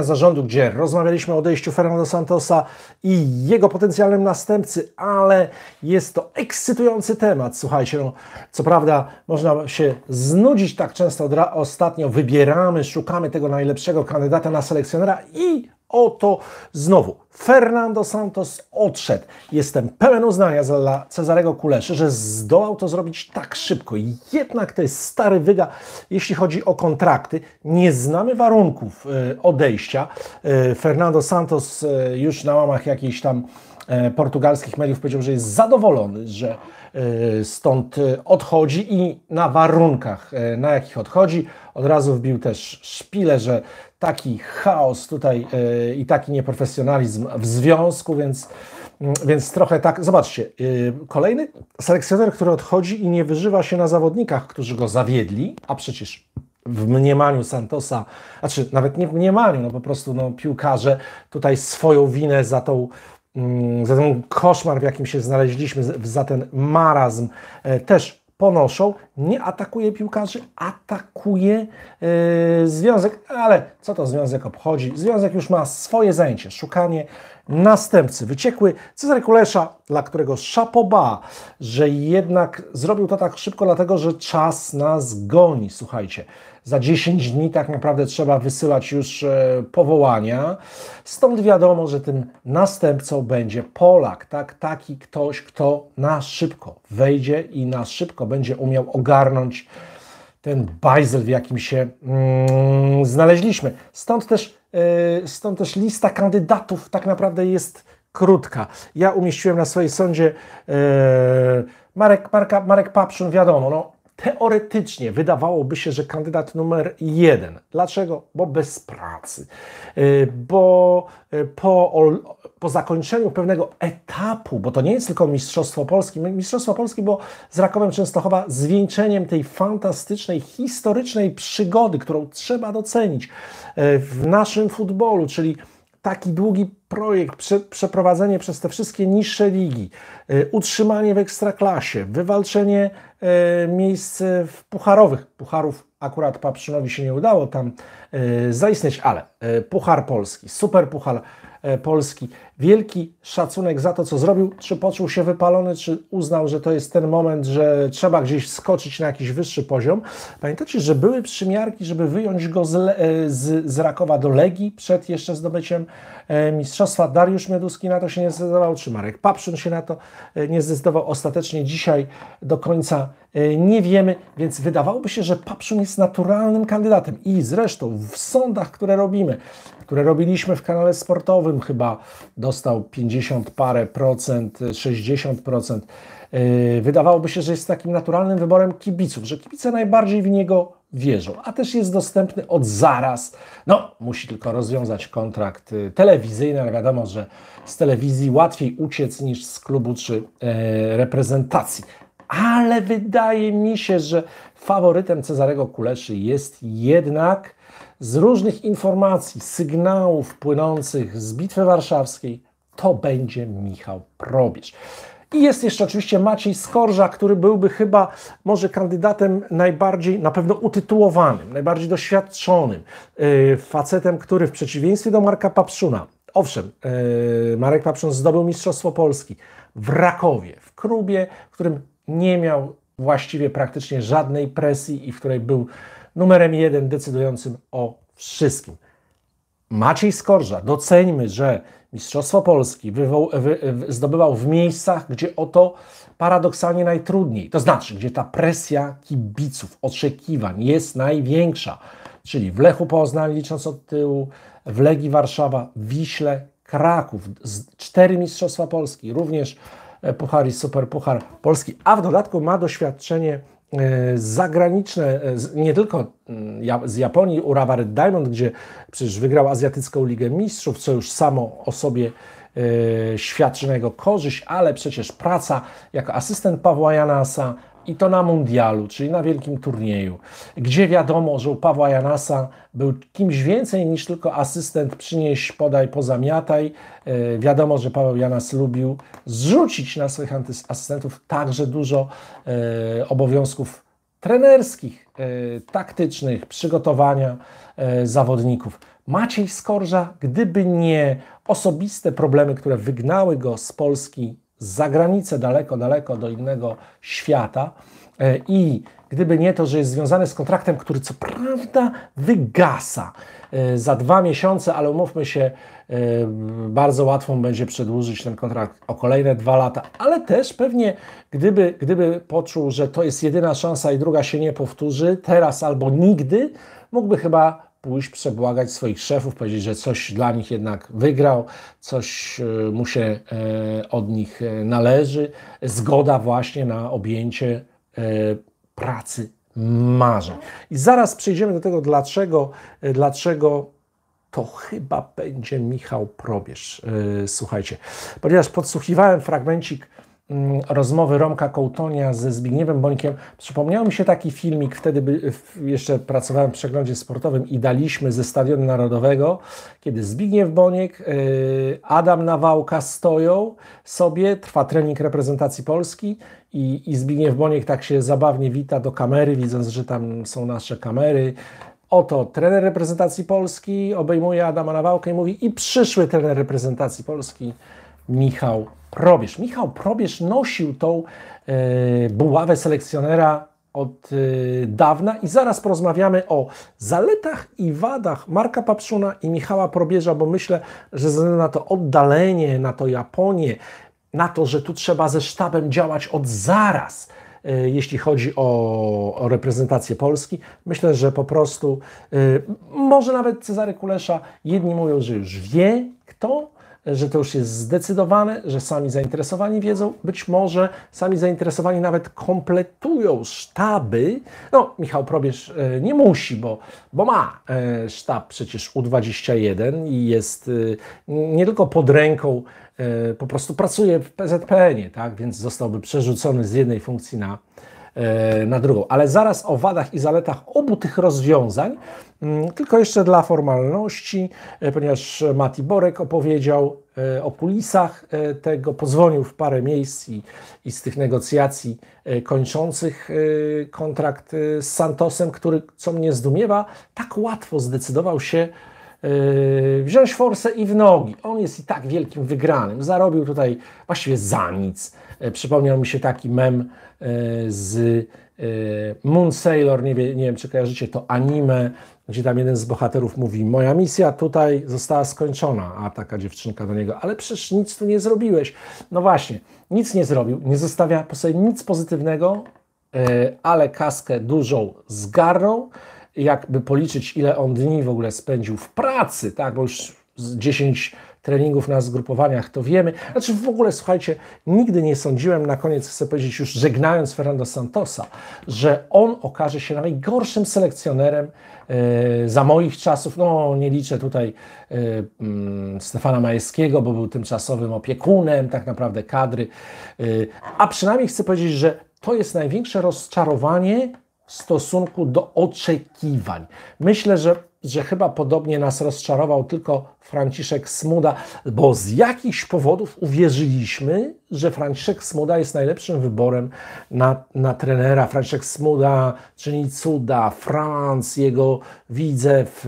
zarządu, gdzie rozmawialiśmy o odejściu Fernando Santosa i jego potencjalnym następcy, ale jest to ekscytujący temat. Słuchajcie, no, co prawda można się znudzić tak często. Ostatnio wybieramy, szukamy tego najlepszego kandydata na selekcjonera i Oto znowu Fernando Santos odszedł. Jestem pełen uznania dla Cezarego Kuleszy, że zdołał to zrobić tak szybko. Jednak to jest stary wyga, jeśli chodzi o kontrakty. Nie znamy warunków e, odejścia. E, Fernando Santos e, już na łamach jakichś tam portugalskich mediów powiedział, że jest zadowolony, że stąd odchodzi i na warunkach, na jakich odchodzi. Od razu wbił też szpilę, że taki chaos tutaj e, i taki nieprofesjonalizm w związku, więc, mm, więc trochę tak. Zobaczcie, e, kolejny selekcjoner, który odchodzi i nie wyżywa się na zawodnikach, którzy go zawiedli, a przecież w mniemaniu Santosa, znaczy nawet nie w mniemaniu, no po prostu no, piłkarze tutaj swoją winę za tą mm, za ten koszmar, w jakim się znaleźliśmy, za ten marazm e, też ponoszą, nie atakuje piłkarzy, atakuje yy, związek, ale co to związek obchodzi? Związek już ma swoje zajęcie, szukanie następcy. Wyciekły Cezary Kulesza, dla którego szapoba, że jednak zrobił to tak szybko, dlatego że czas nas goni. Słuchajcie, za 10 dni tak naprawdę trzeba wysyłać już e, powołania. Stąd wiadomo, że tym następcą będzie Polak, tak? taki ktoś, kto na szybko wejdzie i na szybko będzie umiał ogarnąć ten bajzel, w jakim się mm, znaleźliśmy. Stąd też, yy, stąd też lista kandydatów tak naprawdę jest krótka. Ja umieściłem na swojej sądzie yy, Marek, Marka, Marek Papszyn, wiadomo, no, teoretycznie wydawałoby się, że kandydat numer jeden. Dlaczego? Bo bez pracy, e, bo e, po, po zakończeniu pewnego etapu, bo to nie jest tylko Mistrzostwo Polski, Mistrzostwo Polski było z Rakowem Częstochowa zwieńczeniem tej fantastycznej, historycznej przygody, którą trzeba docenić e, w naszym futbolu, czyli taki długi projekt, prze, przeprowadzenie przez te wszystkie niższe ligi, y, utrzymanie w ekstraklasie, wywalczenie y, miejsc y, w pucharowych, pucharów akurat Papszynowi się nie udało tam y, zaistnieć, ale y, Puchar Polski, Super Puchar y, Polski, wielki szacunek za to, co zrobił. Czy poczuł się wypalony, czy uznał, że to jest ten moment, że trzeba gdzieś skoczyć na jakiś wyższy poziom. Pamiętacie, że były przymiarki, żeby wyjąć go z, e, z, z Rakowa do Legii przed jeszcze zdobyciem e, mistrzostwa. Dariusz Meduski na to się nie zdecydował, czy Marek Papszyn się na to e, nie zdecydował. Ostatecznie dzisiaj do końca nie wiemy, więc wydawałoby się, że Papszun jest naturalnym kandydatem. I zresztą w sądach, które robimy, które robiliśmy w kanale sportowym chyba do dostał 50 parę procent, 60 procent. E, wydawałoby się, że jest takim naturalnym wyborem kibiców, że kibice najbardziej w niego wierzą, a też jest dostępny od zaraz. No, musi tylko rozwiązać kontrakt e, telewizyjny, ale wiadomo, że z telewizji łatwiej uciec niż z klubu czy e, reprezentacji. Ale wydaje mi się, że faworytem Cezarego Kuleszy jest jednak z różnych informacji, sygnałów płynących z Bitwy Warszawskiej, to będzie Michał Probierz. I jest jeszcze oczywiście Maciej Skorża, który byłby chyba może kandydatem najbardziej, na pewno utytułowanym, najbardziej doświadczonym, y, facetem, który w przeciwieństwie do Marka Papszuna, owszem, y, Marek Papszun zdobył Mistrzostwo Polski w Rakowie, w klubie, w którym nie miał właściwie praktycznie żadnej presji i w której był numerem jeden decydującym o wszystkim. Maciej Skorża, doceńmy, że Mistrzostwo Polski wywoł, wy, wy, zdobywał w miejscach, gdzie oto paradoksalnie najtrudniej, to znaczy, gdzie ta presja kibiców, oczekiwań jest największa, czyli w Lechu Poznań, licząc od tyłu, w Legii Warszawa, Wiśle, Kraków, cztery Mistrzostwa Polski, również e, Puchar i Super Puchar Polski, a w dodatku ma doświadczenie E, zagraniczne, e, nie tylko mm, z Japonii, Urawa Red Diamond, gdzie przecież wygrał Azjatycką Ligę Mistrzów, co już samo o sobie e, świadczy na jego korzyść, ale przecież praca jako asystent Pawła Janasa, i to na mundialu, czyli na wielkim turnieju, gdzie wiadomo, że u Pawła Janasa był kimś więcej niż tylko asystent przynieś, podaj, pozamiataj. Yy, wiadomo, że Paweł Janas lubił zrzucić na swoich asystentów także dużo yy, obowiązków trenerskich, yy, taktycznych, przygotowania zawodników. Maciej Skorża, gdyby nie osobiste problemy, które wygnały go z Polski za granicę, daleko, daleko do innego świata. E, I gdyby nie to, że jest związany z kontraktem, który co prawda wygasa e, za dwa miesiące, ale umówmy się, e, bardzo łatwo będzie przedłużyć ten kontrakt o kolejne dwa lata. Ale też pewnie, gdyby, gdyby poczuł, że to jest jedyna szansa i druga się nie powtórzy, teraz albo nigdy, mógłby chyba pójść, przebłagać swoich szefów, powiedzieć, że coś dla nich jednak wygrał, coś e, mu się e, od nich e, należy. Zgoda właśnie na objęcie pracy marzeń. I zaraz przejdziemy do tego, dlaczego, dlaczego to chyba będzie Michał Probierz. Słuchajcie, ponieważ podsłuchiwałem fragmencik Mm, rozmowy Romka Kołtonia ze Zbigniewem Bońkiem, przypomniał mi się taki filmik, wtedy by, jeszcze pracowałem w przeglądzie sportowym i daliśmy ze Stadionu Narodowego, kiedy Zbigniew Boniek, y, Adam Nawałka stoją sobie, trwa trening reprezentacji Polski i, i Zbigniew Boniek tak się zabawnie wita do kamery, widząc, że tam są nasze kamery, Oto trener reprezentacji Polski obejmuje Adama Nawałkę i mówi i przyszły trener reprezentacji Polski Michał Probierz. Michał Probierz nosił tą e, buławę selekcjonera od e, dawna i zaraz porozmawiamy o zaletach i wadach Marka Papszuna i Michała Probierza, bo myślę, że ze względu na to oddalenie, na to Japonię, na to, że tu trzeba ze sztabem działać od zaraz, e, jeśli chodzi o, o, reprezentację Polski. Myślę, że po prostu, może nawet Cezary Kulesza, jedni mówią, że już wie kto, że to już jest zdecydowane, że sami zainteresowani wiedzą, być może sami zainteresowani nawet kompletują sztaby. No, Michał Probierz e, nie musi, bo, bo ma e, sztab przecież U21 i jest e, nie tylko pod ręką, po prostu pracuje w PZPN-ie, tak? więc zostałby przerzucony z jednej funkcji na E, na drugą. Ale zaraz o wadach i zaletach obu tych rozwiązań, mm, tylko jeszcze dla formalności, e, ponieważ Mati Borek opowiedział e, o kulisach tego, pozwolił w parę miejsc i, i z tych negocjacji kończących kontrakt z Santosem, który, co mnie zdumiewa, tak łatwo zdecydował się wziąć forsę i w nogi. On jest i tak wielkim wygranym. Zarobił tutaj właściwie za nic. E, przypomniał mi się taki mem e, z e, Moon Sailor, nie, wie, nie wiem czy kojarzycie to anime, gdzie tam jeden z bohaterów mówi: Moja misja tutaj została skończona, a taka dziewczynka do niego, ale przecież nic tu nie zrobiłeś. No właśnie, nic nie zrobił, nie zostawia po sobie nic pozytywnego, ale kaskę dużą zgarnął. Jakby policzyć, ile on dni w ogóle spędził w pracy, tak, bo już 10 treningów na zgrupowaniach, to wiemy. Znaczy w ogóle, słuchajcie, nigdy nie sądziłem, na koniec chcę powiedzieć już żegnając Fernando Santosa, że on okaże się najgorszym selekcjonerem e, za moich czasów, no nie liczę tutaj e, mm, Stefana Majewskiego, bo był tymczasowym opiekunem tak naprawdę kadry, e, a przynajmniej chcę powiedzieć, że to jest największe rozczarowanie w stosunku do oczekiwań. Myślę, że że chyba podobnie nas rozczarował tylko Franciszek Smuda, bo z jakichś powodów uwierzyliśmy, że Franciszek Smuda jest najlepszym wyborem na, na trenera. Franciszek Smuda czyni cuda, Franc, jego widzę w,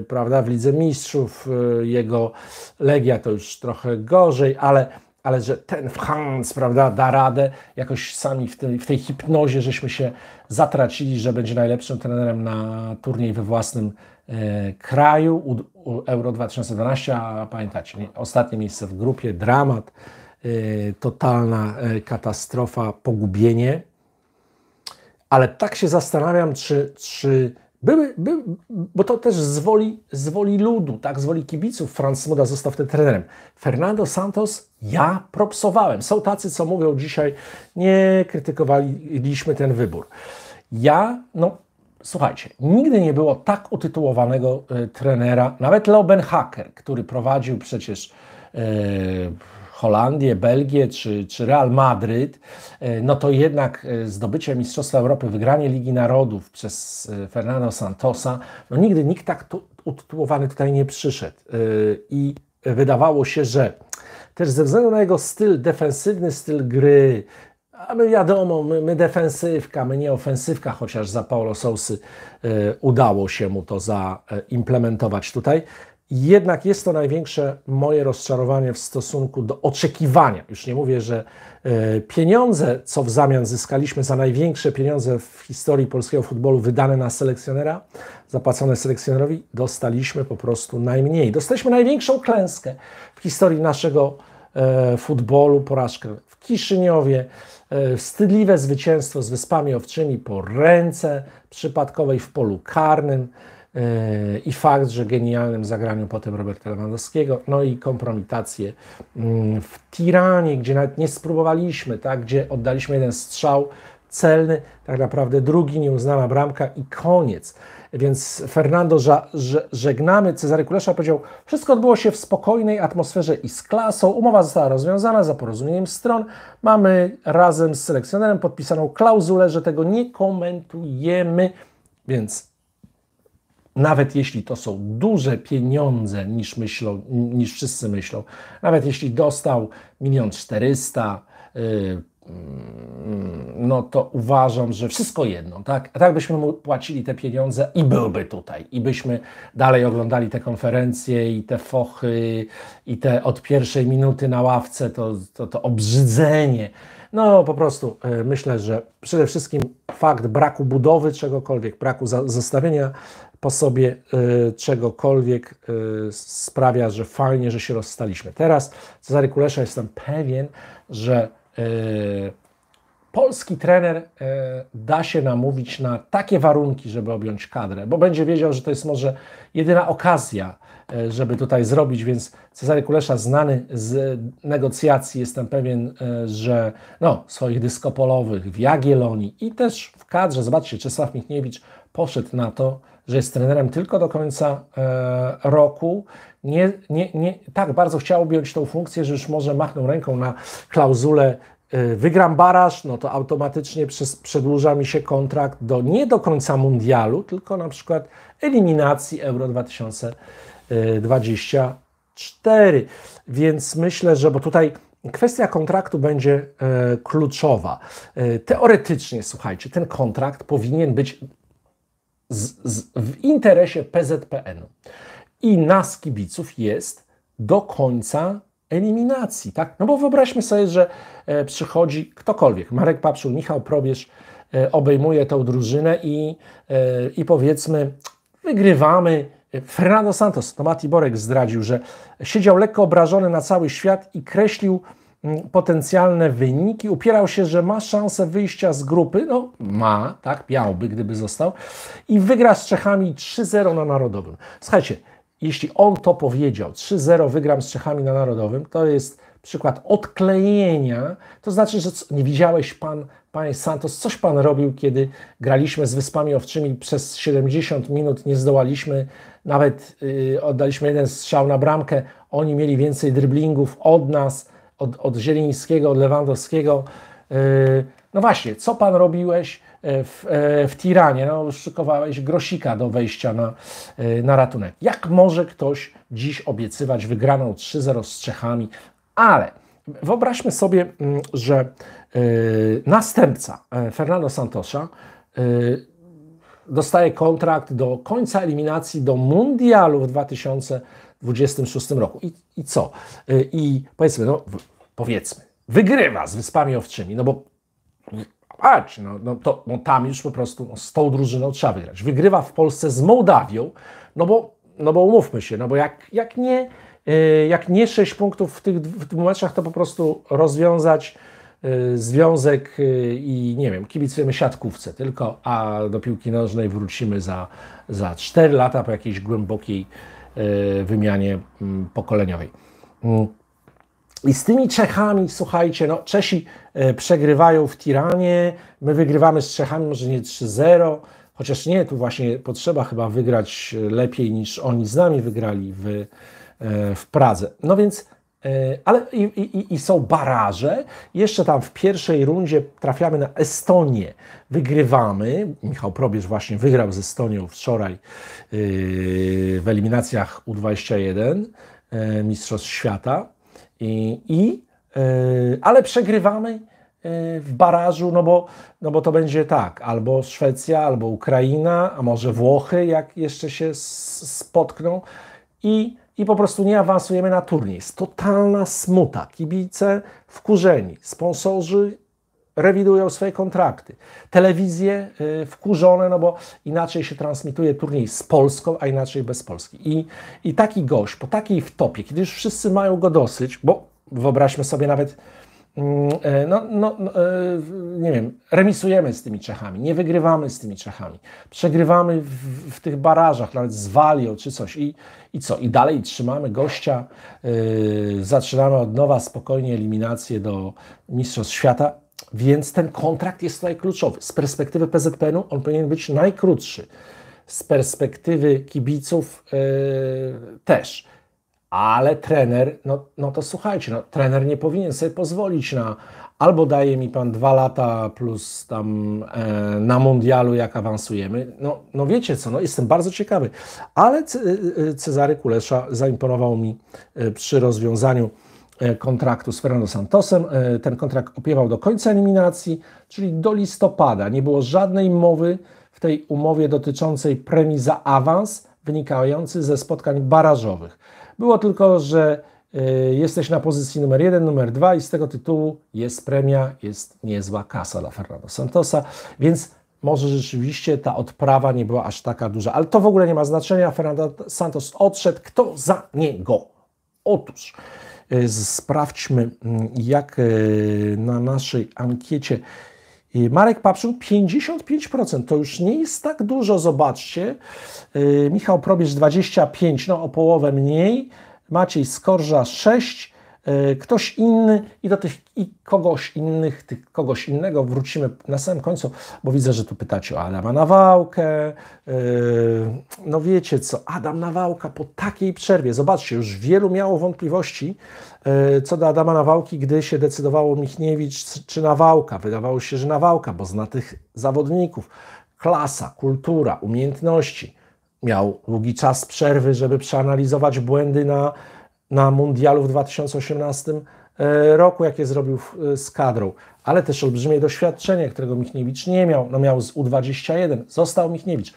y, prawda, w Lidze Mistrzów, y, jego Legia to już trochę gorzej, ale ale że ten Franz, prawda, da radę, jakoś sami w tej, w tej hipnozie żeśmy się zatracili, że będzie najlepszym trenerem na turniej we własnym E, kraju. U, Euro 2012, a pamiętacie, nie? ostatnie miejsce w grupie, dramat, e, totalna e, katastrofa, pogubienie. Ale tak się zastanawiam, czy, czy były, by, bo to też z woli, z woli ludu, tak, z woli kibiców Franz Muda został wtedy trenerem. Fernando Santos ja propsowałem. Są tacy, co mówią dzisiaj, nie krytykowaliśmy ten wybór. Ja, no, Słuchajcie, nigdy nie było tak utytułowanego e, trenera, nawet Leo Ben Hacker, który prowadził przecież e, Holandię, Belgię czy, czy Real Madryt, e, no to jednak zdobycie Mistrzostwa Europy, wygranie Ligi Narodów przez Fernando Santosa, no nigdy nikt tak tu, utytułowany tutaj nie przyszedł. I wydawało się, że też ze względu na jego styl defensywny, styl gry, a my wiadomo, my, my, defensywka, my nie ofensywka, chociaż za Paulo Sousy y, udało się mu to zaimplementować e, tutaj. Jednak jest to największe moje rozczarowanie w stosunku do oczekiwania. Już nie mówię, że y, pieniądze, co w zamian zyskaliśmy za największe pieniądze w historii polskiego futbolu wydane na selekcjonera, zapłacone selekcjonerowi, dostaliśmy po prostu najmniej. Dostaliśmy największą klęskę w historii naszego futbolu, porażkę w Kiszyniowie, E, wstydliwe zwycięstwo z Wyspami Owczymi po ręce przypadkowej w polu karnym e, i fakt, że genialnym zagraniu potem Roberta Lewandowskiego, no i kompromitację mm, w Tiranie, gdzie nawet nie spróbowaliśmy, tak, gdzie oddaliśmy jeden strzał celny, tak naprawdę drugi, nieuznana bramka i koniec. Więc Fernando ża, że, żegnamy. Cezary Kulesza powiedział, wszystko odbyło się w spokojnej atmosferze i z klasą. Umowa została rozwiązana za porozumieniem stron. Mamy razem z selekcjonerem podpisaną klauzulę, że tego nie komentujemy. Więc nawet jeśli to są duże pieniądze niż, myślą, niż wszyscy myślą, nawet jeśli dostał milion czterysta, y, Mm, no to uważam, że wszystko jedno, tak? Tak byśmy mu płacili te pieniądze i byłby tutaj. I byśmy dalej oglądali te konferencje i te fochy i te od pierwszej minuty na ławce, to, to, to obrzydzenie. No po prostu e, myślę, że przede wszystkim fakt braku budowy czegokolwiek, braku zostawienia po sobie e, czegokolwiek e, sprawia, że fajnie, że się rozstaliśmy. Teraz Cezary Kulesza jestem pewien, że E, polski trener e, da się namówić na takie warunki, żeby objąć kadrę, bo będzie wiedział, że to jest może jedyna okazja, e, żeby tutaj zrobić, więc Cezary Kulesza znany z negocjacji, jestem pewien, że no, swoich dyskopolowych w Jagiellonii i też w kadrze, zobaczcie, Czesław Michniewicz poszedł na to, że jest trenerem tylko do końca roku nie, nie, nie, tak bardzo chciał objąć tą funkcję, że już może machną ręką na klauzulę y, wygram baraż, no to automatycznie przedłuża mi się kontrakt do nie do końca mundialu, tylko na przykład eliminacji Euro 2024. Y, Więc myślę, że bo tutaj kwestia kontraktu będzie e, kluczowa. E, teoretycznie, słuchajcie, ten kontrakt powinien być z, z, w interesie PZPN-u i nas, kibiców, jest do końca eliminacji. Tak? No bo wyobraźmy sobie, że e, przychodzi ktokolwiek, Marek Papszul, Michał Probierz, e, obejmuje tą drużynę i, e, i powiedzmy wygrywamy. Fernando Santos, to Borek zdradził, że siedział lekko obrażony na cały świat i kreślił mm, potencjalne wyniki, upierał się, że ma szansę wyjścia z grupy, no ma, tak, miałby, gdyby został, i wygra z Czechami 3-0 na Narodowym. Słuchajcie, jeśli on to powiedział, 3-0 wygram z Czechami na Narodowym, to jest przykład odklejenia, to znaczy, że nie widziałeś pan, panie Santos, coś pan robił, kiedy graliśmy z Wyspami Owczymi przez 70 minut, nie zdołaliśmy, nawet yy, oddaliśmy jeden strzał na bramkę, oni mieli więcej driblingów od nas, od, od Zielińskiego, od Lewandowskiego. Yy, no właśnie, co pan robiłeś, E, w, e, w Tiranie, no, szykowałeś grosika do wejścia na, e, na ratunek. Jak może ktoś dziś obiecywać wygraną 3-0 z Czechami, ale wyobraźmy sobie, mm, że następca Fernando Santosa dostaje kontrakt do końca eliminacji do Mundialu w 2026 roku. I, i co? I powiedzmy, no, powiedzmy, wygrywa z Wyspami Owczymi, no bo patrz, no, no to no tam już po prostu no, z tą drużyną trzeba wygrać. Wygrywa w Polsce z Mołdawią, no bo, no bo umówmy się, no bo jak, jak nie y, jak nie 6 punktów w tych, w tych meczach, to po prostu rozwiązać y, związek y, i nie wiem, kibicujemy siatkówce tylko, a do piłki nożnej wrócimy za, za 4 lata po jakiejś głębokiej y, wymianie mm, pokoleniowej. Mm. I z tymi Czechami, słuchajcie, no Czesi e, przegrywają w Tiranie, my wygrywamy z Czechami może nie 3-0, chociaż nie, tu właśnie potrzeba chyba wygrać e, lepiej niż oni z nami wygrali w, e, w Pradze. No więc, ale i, i, i są baraże. Jeszcze tam w pierwszej rundzie trafiamy na Estonię. Wygrywamy. Michał Probierz właśnie wygrał z Estonią wczoraj w eliminacjach U21 Mistrzostw Świata. I, i yy, ale przegrywamy e, w barażu, no bo, no bo to będzie tak, albo Szwecja, albo Ukraina, a może Włochy, jak jeszcze się spotkną i, i po prostu nie awansujemy na turniej. Jest totalna smuta. Kibice wkurzeni, sponsorzy rewidują swoje kontrakty. Telewizje y, wkurzone, no bo inaczej się transmituje turniej z Polską, a inaczej bez Polski. I, i taki gość po takiej wtopie, kiedy już wszyscy mają go dosyć, bo wyobraźmy sobie nawet, mm, e, no, no, no e, nie wiem, remisujemy z tymi Czechami, nie wygrywamy z tymi Czechami, przegrywamy w, w tych barażach, nawet z Walią czy coś i, i co? I dalej trzymamy gościa, yy, zaczynamy od nowa spokojnie eliminację do Mistrzostw Świata więc ten kontrakt jest tutaj kluczowy. Z perspektywy PZPN-u on powinien być najkrótszy. Z perspektywy kibiców yy, też. Ale trener, no, no to słuchajcie, no, trener nie powinien sobie pozwolić na albo daje mi pan dwa lata plus tam e, na mundialu, jak awansujemy. No, no wiecie co, no jestem bardzo ciekawy. Ale e, Cezary Kulesza zaimponował mi e, przy rozwiązaniu E, kontraktu z Fernando Santosem. E, ten kontrakt opiewał do końca eliminacji, czyli do listopada. Nie było żadnej mowy w tej umowie dotyczącej premii za awans wynikający ze spotkań barażowych. Było tylko, że e, jesteś na pozycji numer jeden, numer dwa i z tego tytułu jest premia, jest niezła kasa dla Fernando Santosa, więc może rzeczywiście ta odprawa nie była aż taka duża, ale to w ogóle nie ma znaczenia. Fernando Santos odszedł, kto za niego? Otóż E, sprawdźmy, mm, jak e, na naszej ankiecie. E, Marek Papszun 55%, to już nie jest tak dużo, zobaczcie. Michał Probierz 25%, no o połowę mniej. Maciej Skorża 6%, E, ktoś inny i do tych i kogoś innych, tych kogoś innego wrócimy na samym końcu, bo widzę, że tu pytacie o Adama Nawałkę. E, no wiecie co, Adam Nawałka po takiej przerwie, zobaczcie, już wielu miało wątpliwości e, co do Adama Nawałki, gdy się decydowało Michniewicz czy Nawałka. Wydawało się, że Nawałka, bo zna tych zawodników. Klasa, kultura, umiejętności. Miał długi czas przerwy, żeby przeanalizować błędy na na mundialu w 2018 e, roku, jakie zrobił e, z kadrą, ale też olbrzymie doświadczenie, którego Michniewicz nie miał. No miał z U21, został Michniewicz.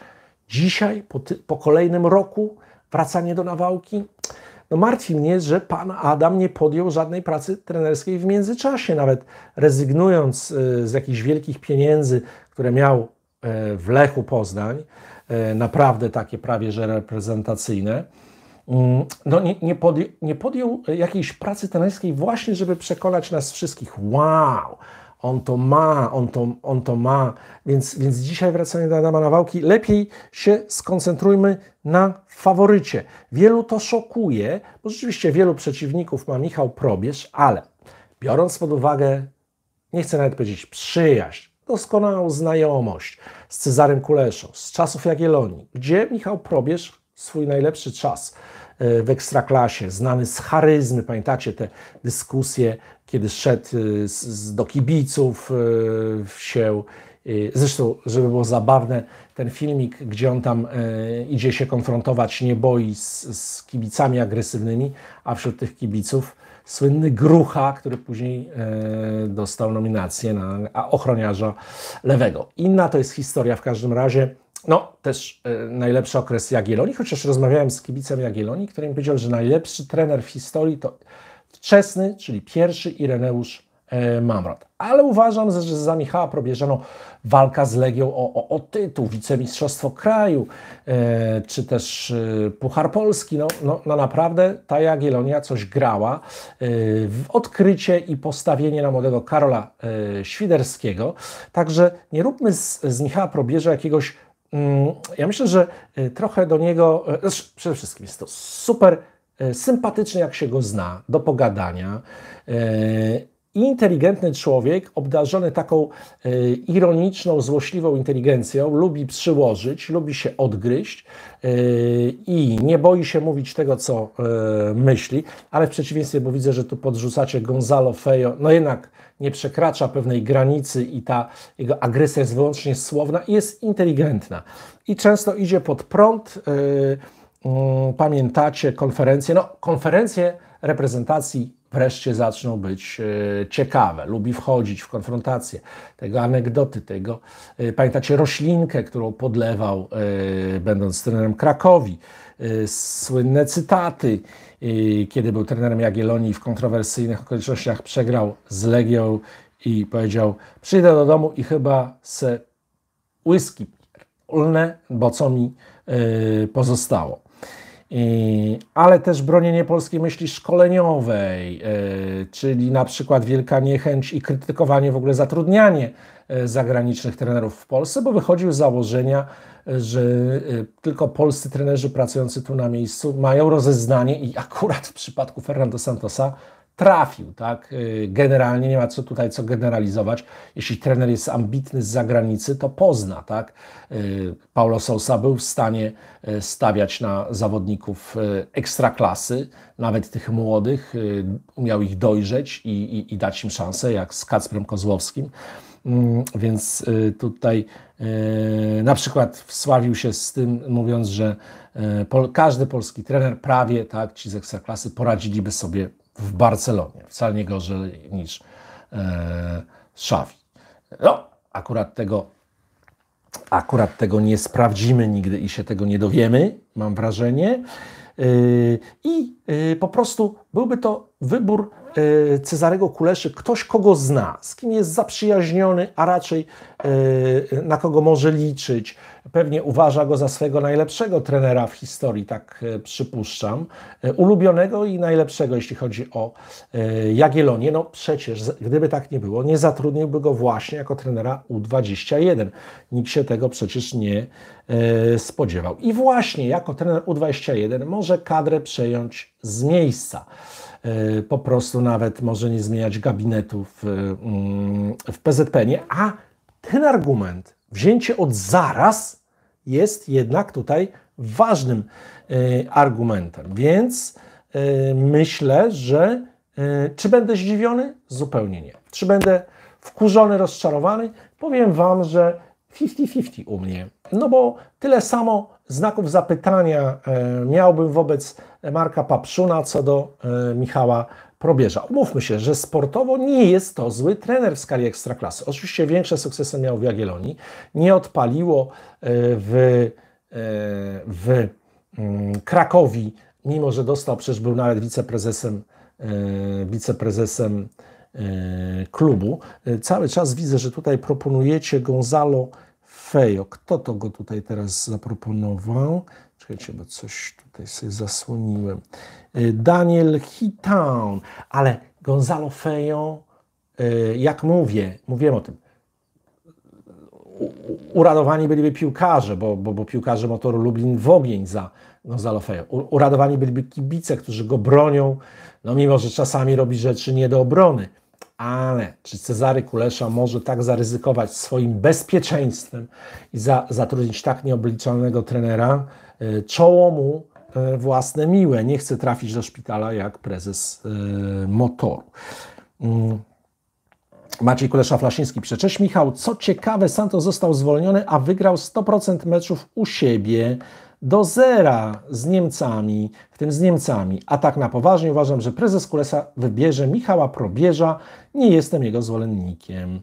Dzisiaj, po, ty, po kolejnym roku, wracanie do nawałki. No martwi mnie, że pan Adam nie podjął żadnej pracy trenerskiej w międzyczasie, nawet rezygnując e, z jakichś wielkich pieniędzy, które miał w Lechu Poznań, naprawdę takie prawie że reprezentacyjne Mm, no nie, nie, podjął, nie podjął e, jakiejś pracy trenerskiej właśnie, żeby przekonać nas wszystkich, wow, on to ma, on to, on to ma, więc, więc dzisiaj wracając do Adama Nawałki, lepiej się skoncentrujmy na faworycie. Wielu to szokuje, bo rzeczywiście wielu przeciwników ma Michał Probierz, ale biorąc pod uwagę, nie chcę nawet powiedzieć przyjaźń, doskonałą znajomość z Cezarym Kuleszą, z czasów Jagiellonii, gdzie Michał Probierz swój najlepszy czas – E, w ekstraklasie, znany z charyzmy. Pamiętacie te dyskusje, kiedy szedł e, do kibiców e, się. Zresztą, żeby było zabawne, ten filmik, gdzie on tam idzie się konfrontować, nie boi z, z kibicami agresywnymi, a wśród tych kibiców słynny Grucha, który później dostał nominację na ochroniarza lewego. Inna to jest historia w każdym razie. No, też y, najlepszy okres Jagiellonii, chociaż rozmawiałem z kibicem Jagiellonii, który mi powiedział, że najlepszy trener w historii to wczesny, czyli pierwszy Ireneusz y, Mamrot. Ale uważam, że za Michała probierzano walka z Legią o, o, o tytuł, wicemistrzostwo kraju, y, czy też Puchar Polski. No, no, no, naprawdę ta Jagiellonia coś grała w odkrycie i postawienie na młodego Karola Świderskiego. Także nie róbmy z, z Michała probierza jakiegoś ja myślę, że e, trochę do niego, e, znaczy, przede wszystkim jest to super e, sympatyczny, jak się go zna, do pogadania. Inteligentny człowiek, obdarzony taką ironiczną, złośliwą inteligencją, lubi przyłożyć, lubi się odgryźć i nie boi się mówić tego, co myśli, ale w przeciwieństwie, bo widzę, że tu podrzucacie Gonzalo Fejo, no jednak nie przekracza pewnej granicy i ta jego agresja jest wyłącznie słowna i jest inteligentna. I często idzie pod prąd. Y, mm, pamiętacie konferencje? No, konferencje reprezentacji wreszcie zaczną być y, ciekawe. Lubi wchodzić w konfrontacje, tego anegdoty, tego. Y, pamiętacie roślinkę, którą podlewał, będąc trenerem Krakowi, słynne cytaty kiedy był trenerem Jagiellonii w kontrowersyjnych okolicznościach przegrał z Legią i powiedział przyjdę do domu i chyba se whisky ulnę, bo co mi e, pozostało. ale też bronienie polskiej myśli szkoleniowej, e, czyli na przykład wielka niechęć i krytykowanie, w ogóle zatrudnianie e, zagranicznych trenerów w Polsce, bo wychodził z założenia, że y, tylko polscy trenerzy pracujący tu na miejscu mają rozeznanie i akurat w przypadku Fernando Santosa trafił, tak? Y, generalnie nie ma co tutaj co generalizować. Jeśli trener jest ambitny z zagranicy, to pozna, tak? Y, Paulo Sousa był w stanie stawiać na zawodników ekstraklasy, nawet tych młodych, umiał ich dojrzeć i, i, i dać im szansę, jak z Kacprem Kozłowskim. Mm, więc y, tutaj y, na przykład wsławił się z tym, mówiąc, że y, każdy polski trener, prawie tak, ci z ekstraklasy poradziliby sobie w Barcelonie. Wcale nie gorzej niż e, No, akurat tego, akurat tego nie sprawdzimy nigdy i się tego nie dowiemy, mam wrażenie. I po prostu byłby to wybór E, Cezarego Kuleszy ktoś, kogo zna, z kim jest zaprzyjaźniony, a raczej e, na kogo może liczyć. Pewnie uważa go za swego najlepszego trenera w historii, tak e, przypuszczam. Ulubionego i najlepszego, jeśli chodzi o Jagiellonię. No przecież, gdyby tak nie było, nie zatrudniłby go właśnie jako trenera U21. Nikt się tego przecież nie spodziewał. I właśnie jako trener U21 może kadrę przejąć z miejsca. E, po prostu nawet może nie zmieniać gabinetów w mm, PZPN-ie, a ten argument, wzięcie od zaraz, jest jednak tutaj ważnym e, argumentem. Więc e, myślę, że czy będę zdziwiony? Zupełnie nie. Czy będę wkurzony, rozczarowany? Powiem Wam, że 50-50 u mnie. No bo tyle samo znaków zapytania e, miałbym wobec Marka Papszuna co do e, Michała Probierza. Umówmy się, że sportowo nie jest to zły trener w skali ekstraklasy. Oczywiście większe sukcesy miał w Jagiellonii. Nie odpaliło e, w, w mm, Krakowi, mimo że dostał, przecież był nawet wiceprezesem, wiceprezesem klubu. Cały czas widzę, że tutaj proponujecie Gonzalo Fejo. Kto to go tutaj teraz zaproponował? Czekajcie, bo coś tutaj sobie zasłoniłem. E, Daniel Hitown, ale Gonzalo Fejo, e, jak mówię, mówiłem o tym, uradowani byliby piłkarze, bo, bo, bo piłkarze motoru Lublin w ogień za Gonzalo Fejo. Uradowani byliby kibice, którzy go bronią, no mimo, że czasami robi rzeczy nie do obrony. Ale czy Cezary Kulesza może tak zaryzykować swoim bezpieczeństwem i za, zatrudnić tak nieobliczalnego trenera? Y, czoło mu y, własne miłe. Nie chce trafić do szpitala jak prezes y, motoru. Mm. Maciej Kulesza-Flaszyński pisze, Michał, co ciekawe Santos został zwolniony, a wygrał 100% meczów u siebie do zera z Niemcami, w tym z Niemcami. A tak na poważnie uważam, że prezes Kulesa wybierze Michała Probierza. Nie jestem jego zwolennikiem.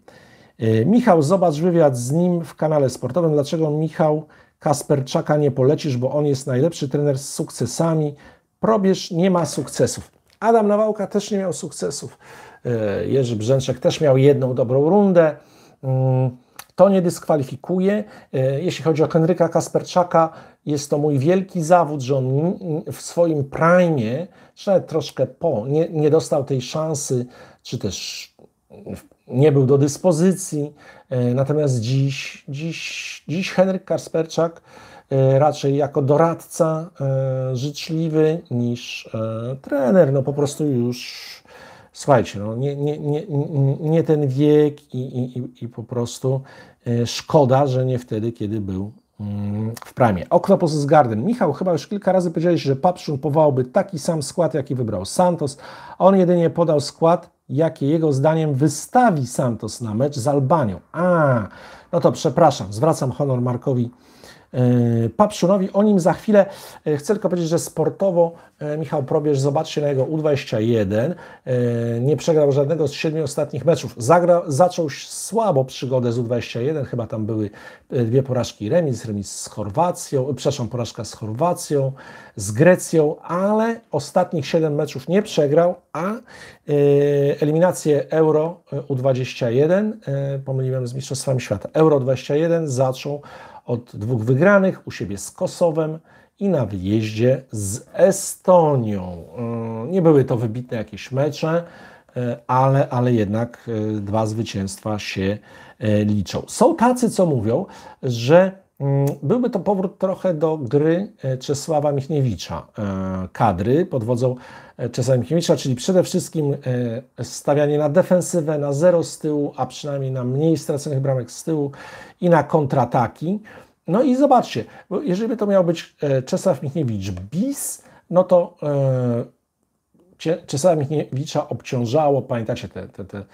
Y, Michał, zobacz wywiad z nim w kanale sportowym. Dlaczego Michał Kasperczaka nie polecisz, bo on jest najlepszy trener z sukcesami. Probierz nie ma sukcesów. Adam Nawałka też nie miał sukcesów. Y, Jerzy Brzęczek też miał jedną dobrą rundę. Mm, to nie dyskwalifikuje. E, jeśli chodzi o Henryka Kasperczaka, jest to mój wielki zawód, że on w swoim prime, czy nawet troszkę po, nie, nie dostał tej szansy, czy też nie był do dyspozycji. E, natomiast dziś, dziś, dziś Henryk Kasperczak e, raczej jako doradca życzliwy niż trener. No po prostu już słuchajcie, no nie, nie, nie, nie ten wiek i, i, i po prostu e, szkoda, że nie wtedy, kiedy był mm, w Prime. Octopus z Garden. Michał, chyba już kilka razy powiedziałeś, że Papszun powołałby taki sam skład, jaki wybrał Santos. On jedynie podał skład, jaki jego zdaniem wystawi Santos na mecz z Albanią. A, no to przepraszam, zwracam honor Markowi E, Papszunowi. O nim za chwilę. E, chcę tylko powiedzieć, że sportowo e, Michał Probierz, zobaczcie na jego U21, nie przegrał żadnego z siedmiu ostatnich meczów. Zagrał, zaczął słabo przygodę z U21, chyba tam były dwie porażki remis, remis z Chorwacją, przepraszam, porażka z Chorwacją, z Grecją, ale ostatnich siedem meczów nie przegrał, a eliminację Euro U21, pomyliłem z Mistrzostwami Świata, Euro 21 zaczął od dwóch wygranych u siebie z Kosowem i na wyjeździe z Estonią. Mm, nie były to wybitne jakieś mecze, e, ale, ale jednak e, dwa zwycięstwa się e, liczą. Są tacy, co mówią, że mm, byłby to powrót trochę do gry Czesława Michniewicza, kadry pod wodzą E, czasami chemiczna, czyli przede wszystkim e, stawianie na defensywę, na zero z tyłu, a przynajmniej na mniej straconych bramek z tyłu i na kontrataki. No i zobaczcie, bo jeżeli by to miał być e, Czesław Michniewicz bis, no to Czesława Michniewicza obciążało, pamiętacie, te, te, te,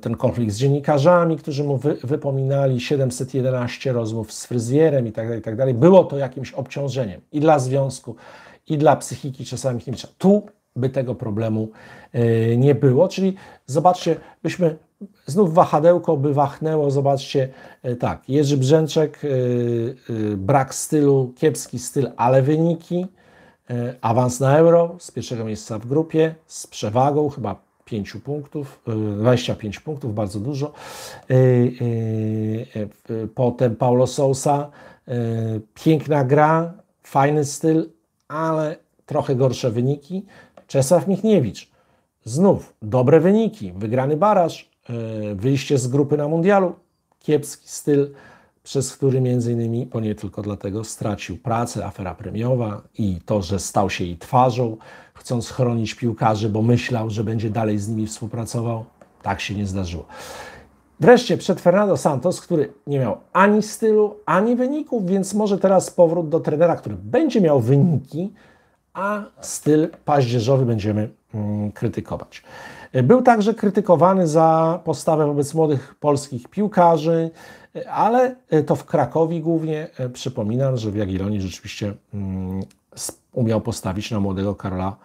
ten konflikt z dziennikarzami, którzy mu wy, wypominali 711 rozmów z fryzjerem i tak dalej, i tak dalej. Było to jakimś obciążeniem i dla związku, i dla psychiki czasami Chmielnicza. Tu by tego problemu e, nie było. Czyli zobaczcie, byśmy znów wahadełko by wachnęło, zobaczcie, e, tak, Jerzy Brzęczek, e, brak stylu, kiepski styl, ale wyniki, awans na euro z pierwszego miejsca w grupie, z przewagą chyba 5 punktów, 25 punktów, bardzo dużo. Potem Paulo Sousa, piękna gra, fajny styl, ale trochę gorsze wyniki. Czesław Michniewicz, znów dobre wyniki, wygrany baraż, e, wyjście z grupy na mundialu, kiepski styl, przez który między innymi, bo nie tylko dlatego, stracił pracę, afera premiowa i to, że stał się jej twarzą, chcąc chronić piłkarzy, bo myślał, że będzie dalej z nimi współpracował. Tak się nie zdarzyło. Wreszcie przed Fernando Santos, który nie miał ani stylu, ani wyników, więc może teraz powrót do trenera, który będzie miał wyniki, a styl paździerzowy będziemy mm, krytykować. Był także krytykowany za postawę wobec młodych polskich piłkarzy, ale to w Krakowi głównie. Przypominam, że w Jagiellonii rzeczywiście mm, umiał postawić na młodego Karola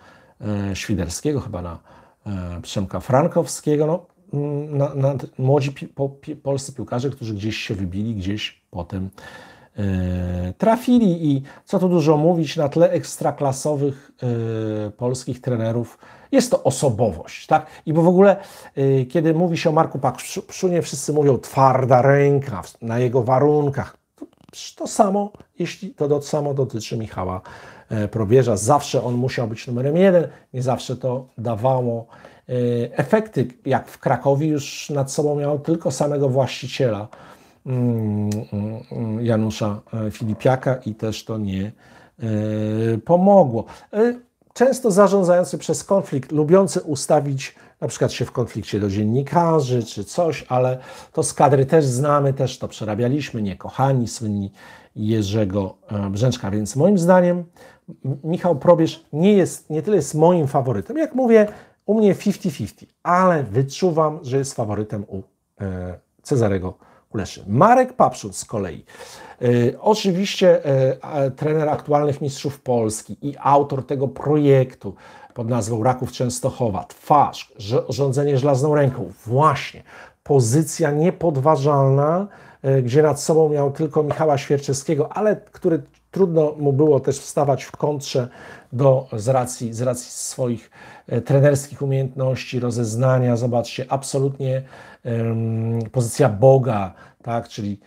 e, Świderskiego, chyba na e, Przemka Frankowskiego. No, na, na młodzi pi, po, pi, polscy piłkarze, którzy gdzieś się wybili, gdzieś potem yy, trafili. I co tu dużo mówić, na tle ekstraklasowych yy, polskich trenerów jest to osobowość. Tak? I bo w ogóle, e, kiedy mówi się o Marku Pakszunie, wszyscy mówią twarda ręka na jego warunkach. To, to samo, jeśli to, to samo dotyczy Michała Probierza. Zawsze on musiał być numerem jeden, nie zawsze to dawało E, efekty, jak w Krakowie, już nad sobą miał tylko samego właściciela mm, mm, Janusza e, Filipiaka i też to nie e, pomogło. Często zarządzający przez konflikt, lubiący ustawić na przykład się w konflikcie do dziennikarzy czy coś, ale to z kadry też znamy, też to przerabialiśmy, niekochani, słynni Jerzego Brzęczka, więc moim zdaniem Michał Probierz nie jest, nie tyle jest moim faworytem. Jak mówię, u mnie 50-50, ale wyczuwam, że jest faworytem u e, Cezarego Kuleszy. Marek Papszut z kolei. E, oczywiście e, trener aktualnych mistrzów Polski i autor tego projektu pod nazwą Raków Częstochowa, twarz, rządzenie żelazną ręką. Właśnie pozycja niepodważalna, gdzie nad sobą miał tylko Michała Świerczewskiego, ale który trudno mu było też wstawać w kontrze do, z, racji, z racji swoich E, trenerskich umiejętności, rozeznania. Zobaczcie, absolutnie pozycja Boga, tak, czyli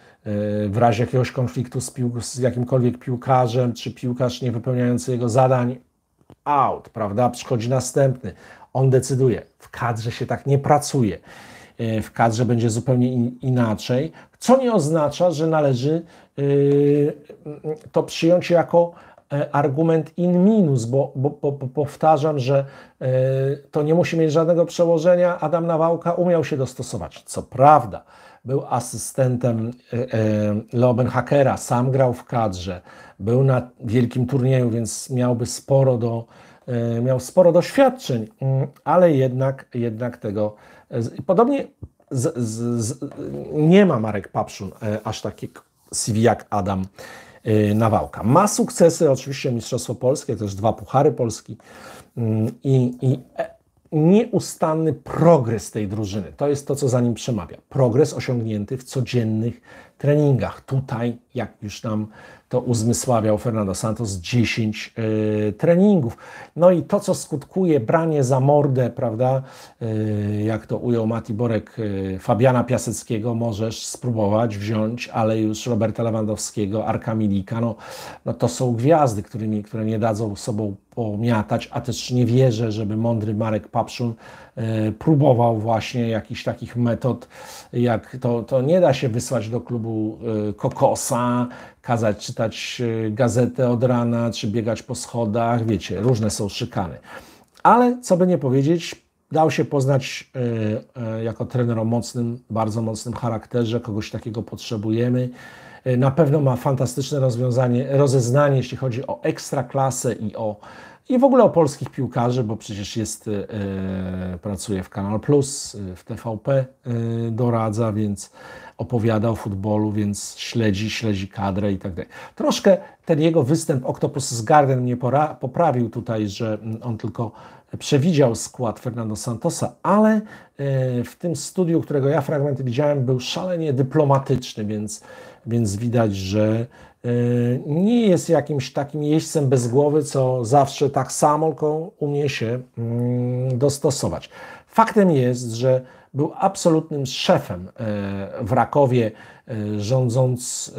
e, w razie jakiegoś konfliktu z, z jakimkolwiek piłkarzem, czy piłkarz nie wypełniający jego zadań, out, prawda? Przychodzi następny, on decyduje. W kadrze się tak nie pracuje. E, w kadrze będzie zupełnie in- inaczej, co nie oznacza, że należy y, to przyjąć jako E, argument in minus, bo, bo, bo, powtarzam, że e, to nie musi mieć żadnego przełożenia. Adam Nawałka umiał się dostosować. Co prawda, był asystentem e, Leobenhackera, sam grał w kadrze, był na wielkim turnieju, więc miałby sporo do, miał sporo doświadczeń, mm, ale jednak, jednak tego. Podobnie z, z, z, nie ma Marek Papszun aż takiego CV jak Adam Y, nawałka. Ma sukcesy oczywiście Mistrzostwo Polskie, też dwa Puchary Polski mm, i, i e, nieustanny progres tej drużyny. To jest to, co za nim przemawia. Progres osiągnięty w codziennych treningach. Tutaj, jak już nam to uzmysławiał Fernando Santos, 10 y, treningów. No i to, co skutkuje branie za mordę, prawda, y, jak to ujął Mati Borek, y, Fabiana Piaseckiego, możesz spróbować wziąć, ale już Roberta Lewandowskiego, Arka Milika, no, no to są gwiazdy, którymi, które nie dadzą sobą pomiatać, a też nie wierzę, żeby mądry Marek Papszun E, próbował właśnie jakichś takich metod, jak to, to nie da się wysłać do klubu e, kokosa, kazać czytać e, gazetę od rana, czy biegać po schodach, wiecie, różne są szykany. Ale co by nie powiedzieć, dał się poznać jako trener o mocnym, bardzo mocnym charakterze, kogoś takiego potrzebujemy. Na pewno ma fantastyczne rozwiązanie, rozeznanie, jeśli chodzi o ekstraklasę i o i w ogóle o polskich piłkarzy, bo przecież jest, e, pracuje w Kanal Plus, e, w TVP e, doradza, więc opowiada o futbolu, więc śledzi, śledzi kadrę i tak dalej. Troszkę ten jego występ Octopus Garden mnie pora, poprawił tutaj, że mm, on tylko przewidział skład Fernando Santosa, ale e, w tym studiu, którego ja fragmenty widziałem, był szalenie dyplomatyczny, więc, więc widać, że E, nie jest jakimś takim jeźdźcem bez głowy, co zawsze tak samo, tylko umie się mm, dostosować. Faktem jest, że był absolutnym szefem e, w Rakowie, e, rządząc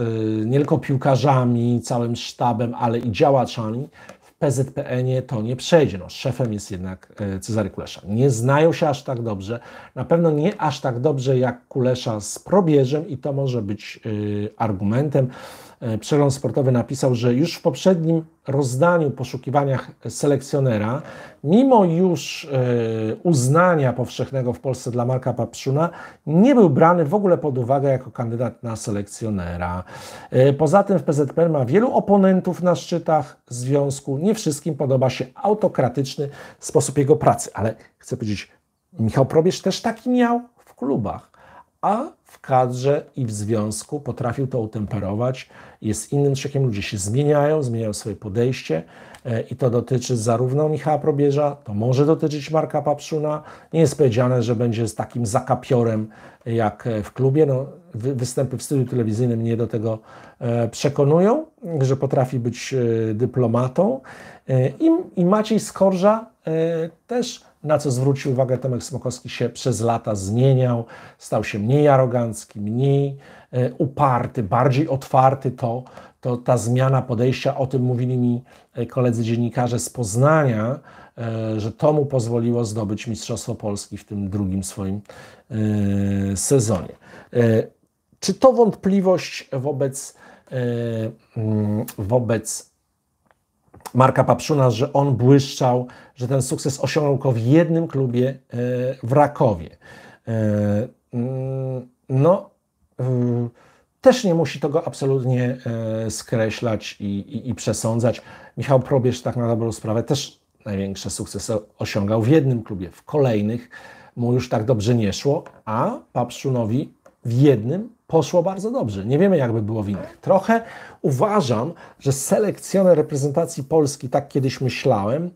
nie tylko piłkarzami, całym sztabem, ale i działaczami. W PZPN-ie to nie przejdzie. No, szefem jest jednak Cezary Kulesza. Nie znają się aż tak dobrze, na pewno nie aż tak dobrze jak Kulesza z Probierzem i to może być argumentem. E, przegląd Sportowy napisał, że już w poprzednim rozdaniu poszukiwaniach selekcjonera, mimo już e, uznania powszechnego w Polsce dla Marka Papszuna, nie był brany w ogóle pod uwagę jako kandydat na selekcjonera. E, poza tym w PZPR ma wielu oponentów na szczytach związku. Nie wszystkim podoba się autokratyczny sposób jego pracy, ale chcę powiedzieć, Michał Probierz też taki miał w klubach, a w kadrze i w związku, potrafił to utemperować, jest innym człowiekiem, ludzie się zmieniają, zmieniają swoje podejście e, i to dotyczy zarówno Michała Probierza, to może dotyczyć Marka Papszuna. Nie jest powiedziane, że będzie z takim zakapiorem jak e, w klubie. No, występy w studiu telewizyjnym mnie do tego e, przekonują, że potrafi być dyplomatą. I, i Maciej Skorża też na co zwrócił uwagę Tomek Smokowski, się przez lata zmieniał, stał się mniej arogancki, mniej e, uparty, bardziej otwarty. To, to ta zmiana podejścia, o tym mówili mi e, koledzy dziennikarze z Poznania, e, że to mu pozwoliło zdobyć Mistrzostwo Polski w tym drugim swoim sezonie. Czy to wątpliwość wobec, mm, wobec Marka Papszuna, że on błyszczał, że ten sukces osiągnął go w jednym klubie e, w Rakowie. E, mm, no, też nie musi tego absolutnie e, skreślać i, i, i przesądzać. Michał Probierz tak na dobrą sprawę też największe sukcesy osiągał w jednym klubie, w kolejnych mu już tak dobrze nie szło, a Papszunowi w jednym poszło bardzo dobrze. Nie wiemy, jakby było w innych. Trochę uważam, że selekcjoner reprezentacji Polski, tak kiedyś myślałem,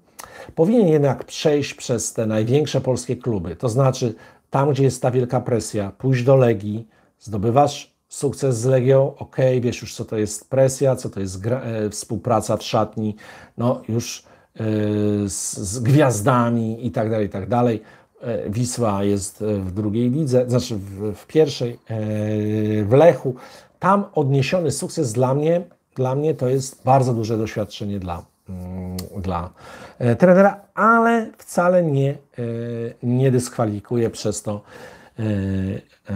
powinien jednak przejść przez te największe polskie kluby. To znaczy, tam, gdzie jest ta wielka presja, pójść do Legii, zdobywasz sukces z Legią, ok, wiesz już, co to jest presja, co to jest gra, e, współpraca w szatni, no już e, z, z, gwiazdami i tak dalej, i tak dalej. E, Wisła jest e, w drugiej lidze, znaczy w, w pierwszej, e, w Lechu. Tam odniesiony sukces dla mnie, dla mnie to jest bardzo duże doświadczenie dla, mm, dla trenera, ale wcale nie, nie dyskwalifikuje przez to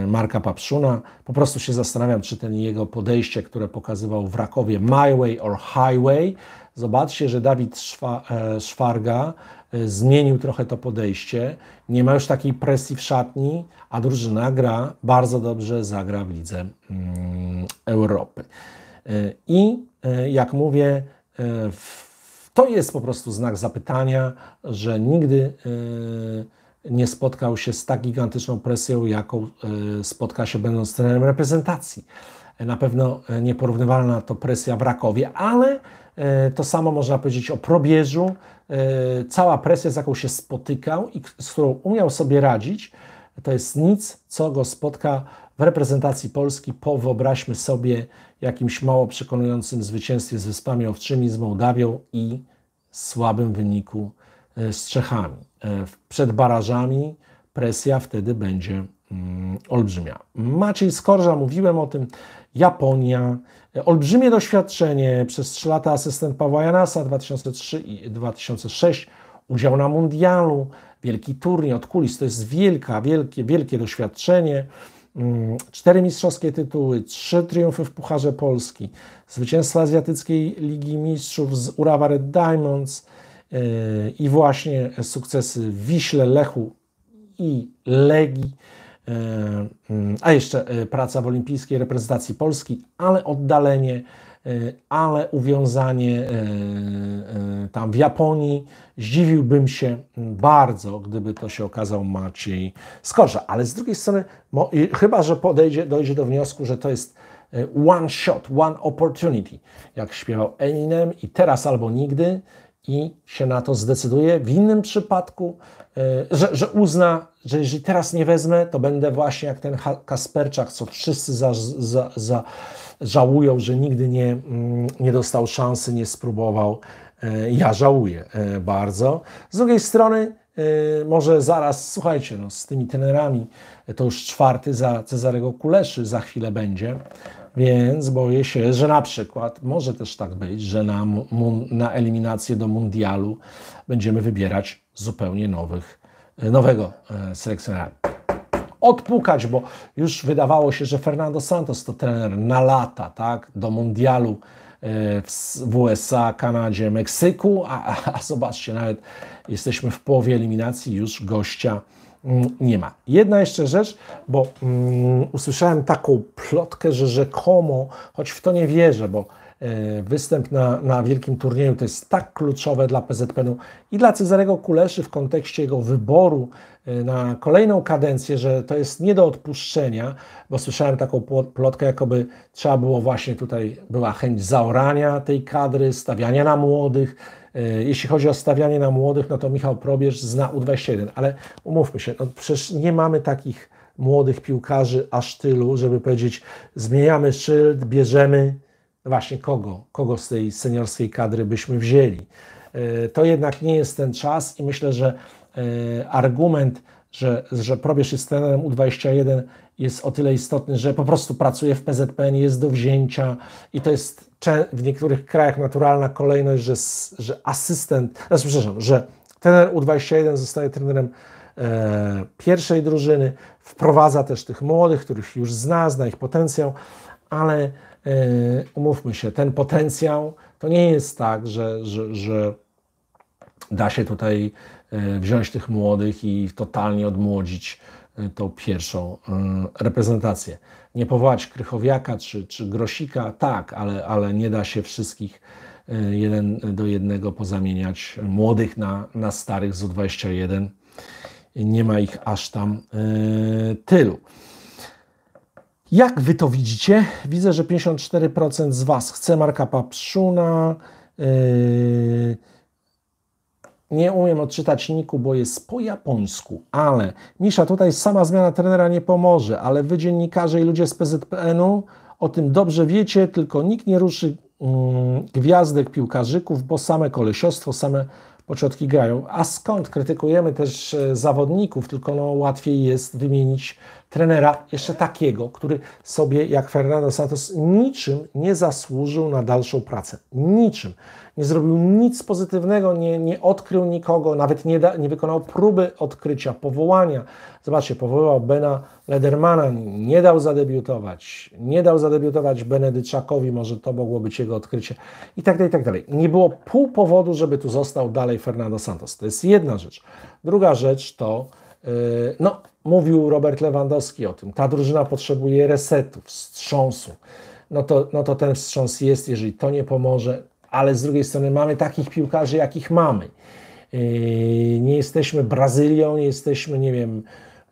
Marka Papszuna. Po prostu się zastanawiam, czy ten jego podejście, które pokazywał w Rakowie, My Way or Highway. Zobaczcie, że Dawid Szwa, Szwarga Y, zmienił trochę to podejście. Nie ma już takiej presji w szatni, a drużyna gra bardzo dobrze, zagra w lidze mm, Europy. Y, I y, jak mówię, to jest po prostu znak zapytania, że nigdy nie spotkał się z tak gigantyczną presją, jaką spotka się będąc trenerem reprezentacji. Na pewno nieporównywalna to presja w Rakowie, ale to samo można powiedzieć o probierzu, E, cała presja, z jaką się spotykał i z którą umiał sobie radzić, to jest nic, co go spotka w reprezentacji Polski po, wyobraźmy sobie, jakimś mało przekonującym zwycięstwie z Wyspami Owczymi, z Mołdawią i słabym wyniku e, z Czechami. E, przed barażami presja wtedy będzie mm, olbrzymia. Maciej Skorża, mówiłem o tym, Japonia, Olbrzymie doświadczenie przez 3 lata asystent Pawła Janasa 2003 i 2006, udział na mundialu, wielki turniej od kulis, to jest wielka, wielkie, wielkie doświadczenie. Mm, cztery mistrzowskie tytuły, trzy triumfy w Pucharze Polski, zwycięstwo Azjatyckiej Ligi Mistrzów z Urawa Red Diamonds e, i właśnie sukcesy w Wiśle, Lechu i Legii. E, mm, a jeszcze e, praca w olimpijskiej reprezentacji Polski, ale oddalenie, e, ale uwiązanie tam w Japonii. Zdziwiłbym się bardzo, gdyby to się okazał Maciej Skorża. Ale z drugiej strony, chyba że podejdzie, dojdzie do wniosku, że to jest one shot, one opportunity, jak śpiewał Eminem i teraz albo nigdy, i się na to zdecyduje. W innym przypadku, e, że, że uzna, że jeżeli teraz nie wezmę, to będę właśnie jak ten Kasperczak, co wszyscy za, za, za żałują, że nigdy nie, mm, nie dostał szansy, nie spróbował. E, ja żałuję e, bardzo. Z drugiej strony, może zaraz, słuchajcie, no, z tymi tenerami to już czwarty za Cezarego Kuleszy za chwilę będzie. Więc boję się, że na przykład może też tak być, że na, na eliminację do mundialu będziemy wybierać zupełnie nowych, e, nowego e, selekcjonera. Odpukać, bo już wydawało się, że Fernando Santos to trener na lata, tak? Do mundialu e, w USA, Kanadzie, Meksyku, a, a, a zobaczcie, nawet jesteśmy w połowie eliminacji, już gościa nie ma. Jedna jeszcze rzecz, bo mm, usłyszałem taką plotkę, że rzekomo, choć w to nie wierzę, bo e, występ na, na wielkim turnieju to jest tak kluczowe dla PZPN-u i dla Cezarego Kuleszy w kontekście jego wyboru e, na kolejną kadencję, że to jest nie do odpuszczenia, bo słyszałem taką plotkę, jakoby trzeba było właśnie tutaj, była chęć zaorania tej kadry, stawiania na młodych, E, jeśli chodzi o stawianie na młodych, no to Michał Probierz zna U21, ale umówmy się, no przecież nie mamy takich młodych piłkarzy aż tylu, żeby powiedzieć, zmieniamy szyld, bierzemy no właśnie kogo, kogo z tej seniorskiej kadry byśmy wzięli. E, to jednak nie jest ten czas i myślę, że e, argument, że, że Probierz jest trenerem U21 jest o tyle istotny, że po prostu pracuje w PZPN, jest do wzięcia i to jest w niektórych krajach naturalna kolejność, że, że asystent, znaczy, przepraszam, że trener U21 zostaje trenerem e, pierwszej drużyny, wprowadza też tych młodych, których już zna, zna ich potencjał, ale e, umówmy się, ten potencjał to nie jest tak, że, że, że da się tutaj e, wziąć tych młodych i totalnie odmłodzić e, tą pierwszą e, reprezentację nie powołać Krychowiaka czy, czy Grosika, tak, ale, ale nie da się wszystkich e, jeden do jednego pozamieniać młodych na, na starych z 21 Nie ma ich aż tam e, tylu. Jak wy to widzicie? Widzę, że 54% z was chce Marka Papszuna. E, nie umiem odczytać niku, bo jest po japońsku, ale Misza, tutaj sama zmiana trenera nie pomoże, ale wy dziennikarze i ludzie z PZPN-u o tym dobrze wiecie, tylko nikt nie ruszy mm, gwiazdek piłkarzyków, bo same kolesiostwo, same początki grają. A skąd krytykujemy też e, zawodników, tylko no, łatwiej jest wymienić trenera jeszcze takiego, który sobie jak Fernando Santos niczym nie zasłużył na dalszą pracę. Niczym. Nie zrobił nic pozytywnego, nie, nie odkrył nikogo, nawet nie, da, nie wykonał próby odkrycia, powołania. Zobaczcie, powołał Bena Ledermana, nie dał zadebiutować, nie dał zadebiutować Benedyczakowi, może to mogło być jego odkrycie i tak dalej, i tak dalej. Nie było pół powodu, żeby tu został dalej Fernando Santos. To jest jedna rzecz. Druga rzecz to, y, no, Mówił Robert Lewandowski o tym. Ta drużyna potrzebuje resetu, wstrząsu. No to, no to ten wstrząs jest, jeżeli to nie pomoże, ale z drugiej strony mamy takich piłkarzy, jakich mamy. Yy, nie jesteśmy Brazylią, nie jesteśmy, nie wiem,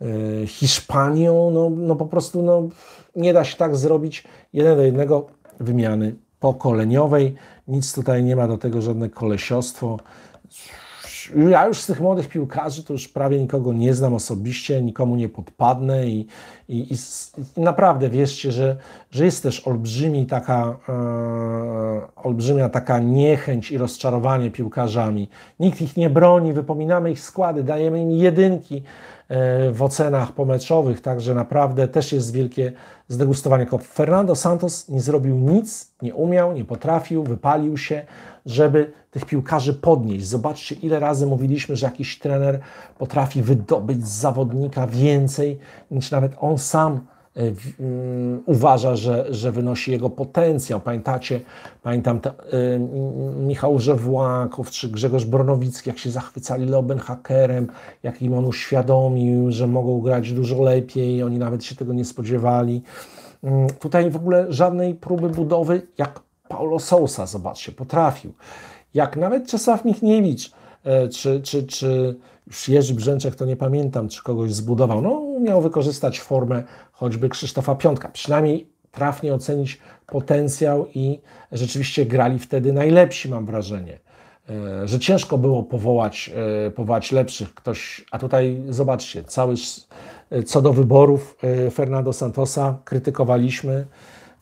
yy, Hiszpanią. No, no po prostu no, nie da się tak zrobić jeden do jednego wymiany pokoleniowej. Nic tutaj nie ma do tego, żadne kolesiostwo ja już z tych młodych piłkarzy to już prawie nikogo nie znam osobiście, nikomu nie podpadnę i, i, i, i naprawdę wierzcie, że, że jest też olbrzymi taka, e, olbrzymia taka niechęć i rozczarowanie piłkarzami. Nikt ich nie broni, wypominamy ich składy, dajemy im jedynki e, w ocenach pomeczowych, także naprawdę też jest wielkie zdegustowanie. Fernando Santos nie zrobił nic, nie umiał, nie potrafił, wypalił się, żeby tych piłkarzy podnieść. Zobaczcie, ile razy mówiliśmy, że jakiś trener potrafi wydobyć z zawodnika więcej niż nawet on sam e, mm, uważa, że, że wynosi jego potencjał. Pamiętacie, pamiętam te, y, Michał Żewłakow czy Grzegorz Bronowicki, jak się zachwycali Lobenhakerem, jak im on uświadomił, że mogą grać dużo lepiej, oni nawet się tego nie spodziewali. Y, tutaj w ogóle żadnej próby budowy, jak Paulo Sousa, zobaczcie, potrafił. Jak nawet Czesław Michniewicz, e, czy, czy, czy już Jerzy Brzęczek, to nie pamiętam, czy kogoś zbudował. No, miał wykorzystać formę choćby Krzysztofa Piątka. Przynajmniej trafnie ocenić potencjał i rzeczywiście grali wtedy najlepsi, mam wrażenie. E, że ciężko było powołać, e, powołać lepszych. Ktoś, a tutaj zobaczcie, cały co do wyborów Fernando Santosa krytykowaliśmy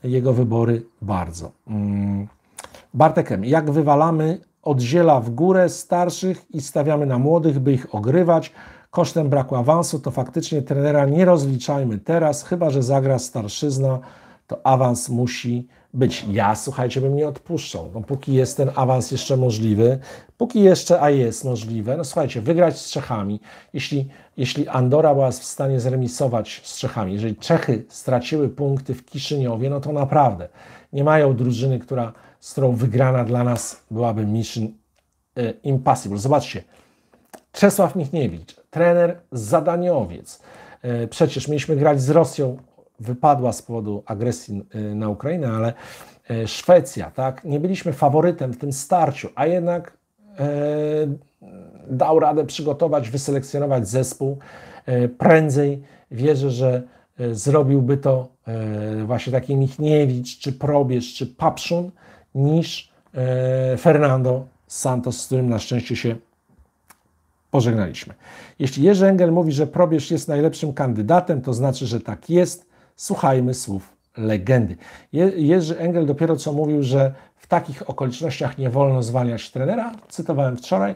jego wybory bardzo. Mm. Bartek Jak wywalamy odziela w górę starszych i stawiamy na młodych, by ich ogrywać kosztem braku awansu, to faktycznie trenera nie rozliczajmy teraz, chyba że zagra starszyzna, to awans musi być. Ja, słuchajcie, bym nie odpuszczał. No, póki jest ten awans jeszcze możliwy, póki jeszcze, a jest możliwe, no słuchajcie, wygrać z Czechami. Jeśli, jeśli Andora była w stanie zremisować z Czechami, jeżeli Czechy straciły punkty w Kiszyniowie, no to naprawdę nie mają drużyny, która, z którą wygrana dla nas byłaby mission e, impossible. Zobaczcie, Czesław Michniewicz, trener zadaniowiec. E, przecież mieliśmy grać z Rosją wypadła z powodu agresji y, na Ukrainę, ale y, Szwecja, tak, nie byliśmy faworytem w tym starciu, a jednak y, dał radę przygotować, wyselekcjonować zespół. Prędzej wierzę, że zrobiłby to właśnie taki Michniewicz, czy Probierz, czy Papszun, niż Fernando Santos, z którym na szczęście się pożegnaliśmy. Jeśli Jerzy Engel mówi, że Probierz jest najlepszym kandydatem, to znaczy, że tak jest słuchajmy słów legendy. Je Jerzy Engel dopiero co mówił, że w takich okolicznościach nie wolno zwalniać trenera. Cytowałem wczoraj.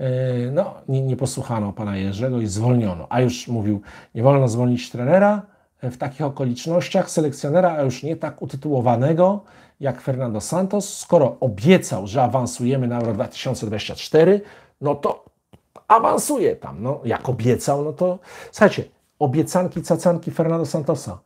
E, no, nie, nie posłuchano pana Jerzego i zwolniono. A już mówił, nie wolno zwolnić trenera w takich okolicznościach, selekcjonera, a już nie tak utytułowanego jak Fernando Santos. Skoro obiecał, że awansujemy na Euro 2024, no to awansuje tam. No, jak obiecał, no to słuchajcie, obiecanki, cacanki Fernando Santosa.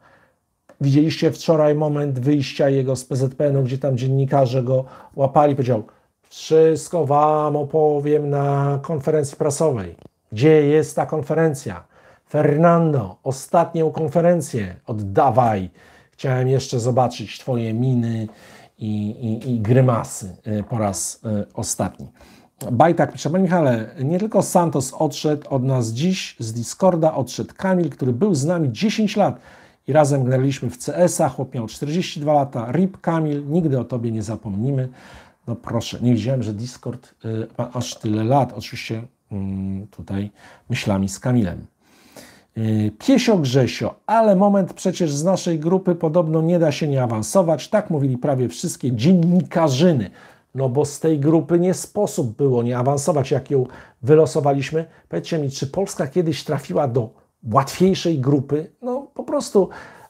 Widzieliście wczoraj moment wyjścia jego z PZPN-u, gdzie tam dziennikarze go łapali. Powiedział, wszystko wam opowiem na konferencji prasowej. Gdzie jest ta konferencja? Fernando, ostatnią konferencję oddawaj. Chciałem jeszcze zobaczyć twoje miny i, i, i grymasy y, po raz y, ostatni. Bajtak pisze, panie Michale, nie tylko Santos odszedł od nas dziś, z Discorda odszedł Kamil, który był z nami 10 lat i razem gnęliśmy w CS-a, chłop miał 42 lata, RIP Kamil, nigdy o tobie nie zapomnimy. No proszę, nie widziałem, że Discord ma y, aż tyle lat, oczywiście mm, tutaj myślami z Kamilem. Y, Piesio Grzesio, ale moment, przecież z naszej grupy podobno nie da się nie awansować, tak mówili prawie wszystkie dziennikarzyny. No bo z tej grupy nie sposób było nie awansować, jak ją wylosowaliśmy. Powiedzcie mi, czy Polska kiedyś trafiła do łatwiejszej grupy, no po prostu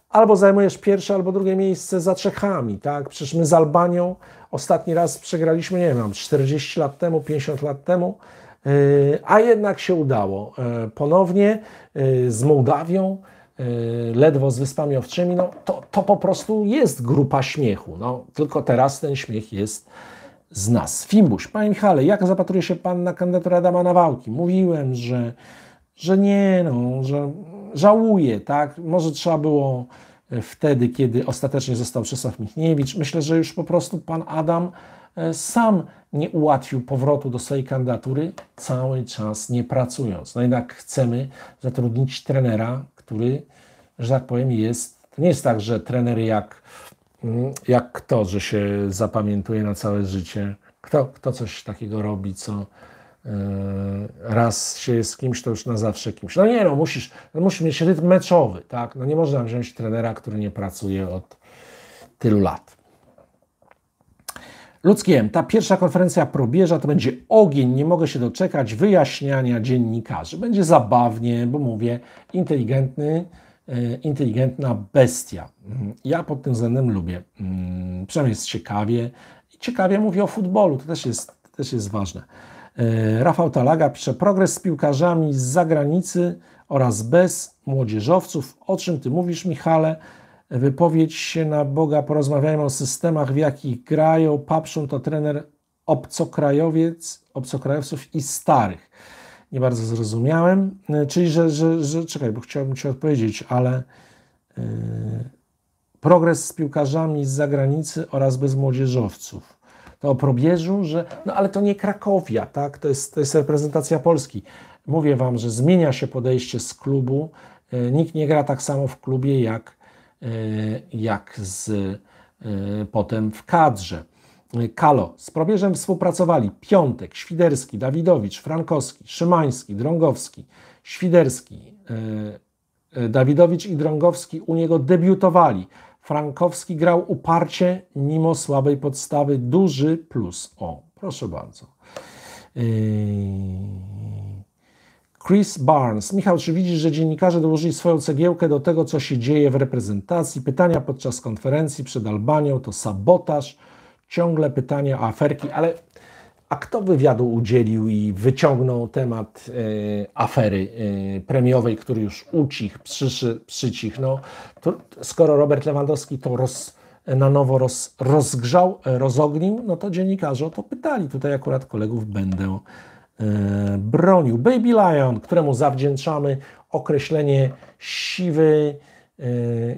albo zajmujesz pierwsze, albo drugie miejsce za Czechami, tak? Przecież my z Albanią ostatni raz przegraliśmy, nie wiem, 40 lat temu, 50 lat temu, y, a jednak się udało. Y, ponownie y, z Mołdawią, ledwo z Wyspami Owczymi, no to, to po prostu jest grupa śmiechu, no tylko teraz ten śmiech jest z nas. Fimbuś, panie Michale, jak zapatruje się pan na kandydaturę Adama Nawałki? Mówiłem, że że nie, no, że żałuję, tak? Może trzeba było e, wtedy, kiedy ostatecznie został Czesław Michniewicz. Myślę, że już po prostu pan Adam e, sam nie ułatwił powrotu do swojej kandydatury, cały czas nie pracując. No jednak chcemy zatrudnić trenera, który, że tak powiem, jest. To nie jest tak, że trener jak, mm, jak kto, że się zapamiętuje na całe życie. Kto, kto coś takiego robi, co E, raz się jest kimś, to już na zawsze kimś. No nie, no musisz, no musisz mieć rytm meczowy, tak? No nie można wziąć trenera, który nie pracuje od tylu lat. Ludzkiem, ta pierwsza konferencja probierza to będzie ogień, nie mogę się doczekać wyjaśniania dziennikarzy. Będzie zabawnie, bo mówię, inteligentny, e, inteligentna bestia. Mm, ja pod tym względem lubię. Mm, przynajmniej jest ciekawie. Ciekawie mówię o futbolu, to też jest, to też jest ważne. E, Rafał Talaga pisze, progres z piłkarzami z zagranicy oraz bez młodzieżowców. O czym Ty mówisz, Michale? Wypowiedź się na Boga, porozmawiajmy o systemach, w jakich grają. papszą to trener obcokrajowiec, obcokrajowców i starych. Nie bardzo zrozumiałem. E, czyli, że, że, że czekaj, bo chciałbym Ci odpowiedzieć, ale yy, progres z piłkarzami z zagranicy oraz bez młodzieżowców. To o probieżu, że no ale to nie Krakowia, tak? to, jest, to jest reprezentacja Polski. Mówię Wam, że zmienia się podejście z klubu. E, nikt nie gra tak samo w klubie jak, e, jak z, e, potem w kadrze. Kalo. Z probierzem współpracowali Piątek, Świderski, Dawidowicz, Frankowski, Szymański, Drągowski, Świderski, Dawidowicz i Drągowski u niego debiutowali. Frankowski grał uparcie, mimo słabej podstawy. Duży plus. O, proszę bardzo. Yy, Chris Barnes. Michał, czy widzisz, że dziennikarze dołożyli swoją cegiełkę do tego, co się dzieje w reprezentacji? Pytania podczas konferencji przed Albanią to sabotaż. Ciągle pytania o aferki, ale a kto wywiadu udzielił i wyciągnął temat e, afery e, premiowej, który już ucichł, przyszy, przycichł? no, to, skoro Robert Lewandowski to roz, na nowo roz, rozgrzał, e, rozognił, no to dziennikarze o to pytali. Tutaj akurat kolegów będę bronił. Baby Lion, któremu zawdzięczamy określenie siwy,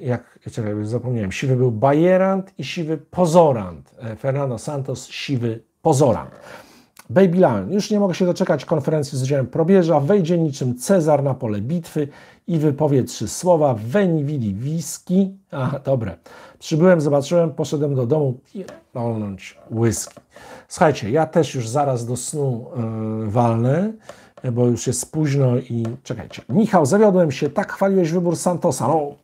jak czekaj, zapomniałem, siwy był bajerant i siwy pozorant. Fernando Santos, siwy pozora. Baby Lion. Już nie mogę się doczekać konferencji z udziałem probierza. Wejdzie niczym Cezar na pole bitwy i wypowie trzy słowa. Veni, vidi, whisky. Aha, dobre. Przybyłem, zobaczyłem, poszedłem do domu pierdolnąć whisky. Słuchajcie, ja też już zaraz do snu yy, walnę, bo już jest późno i... Czekajcie. Michał, zawiodłem się. Tak chwaliłeś wybór Santosa. No,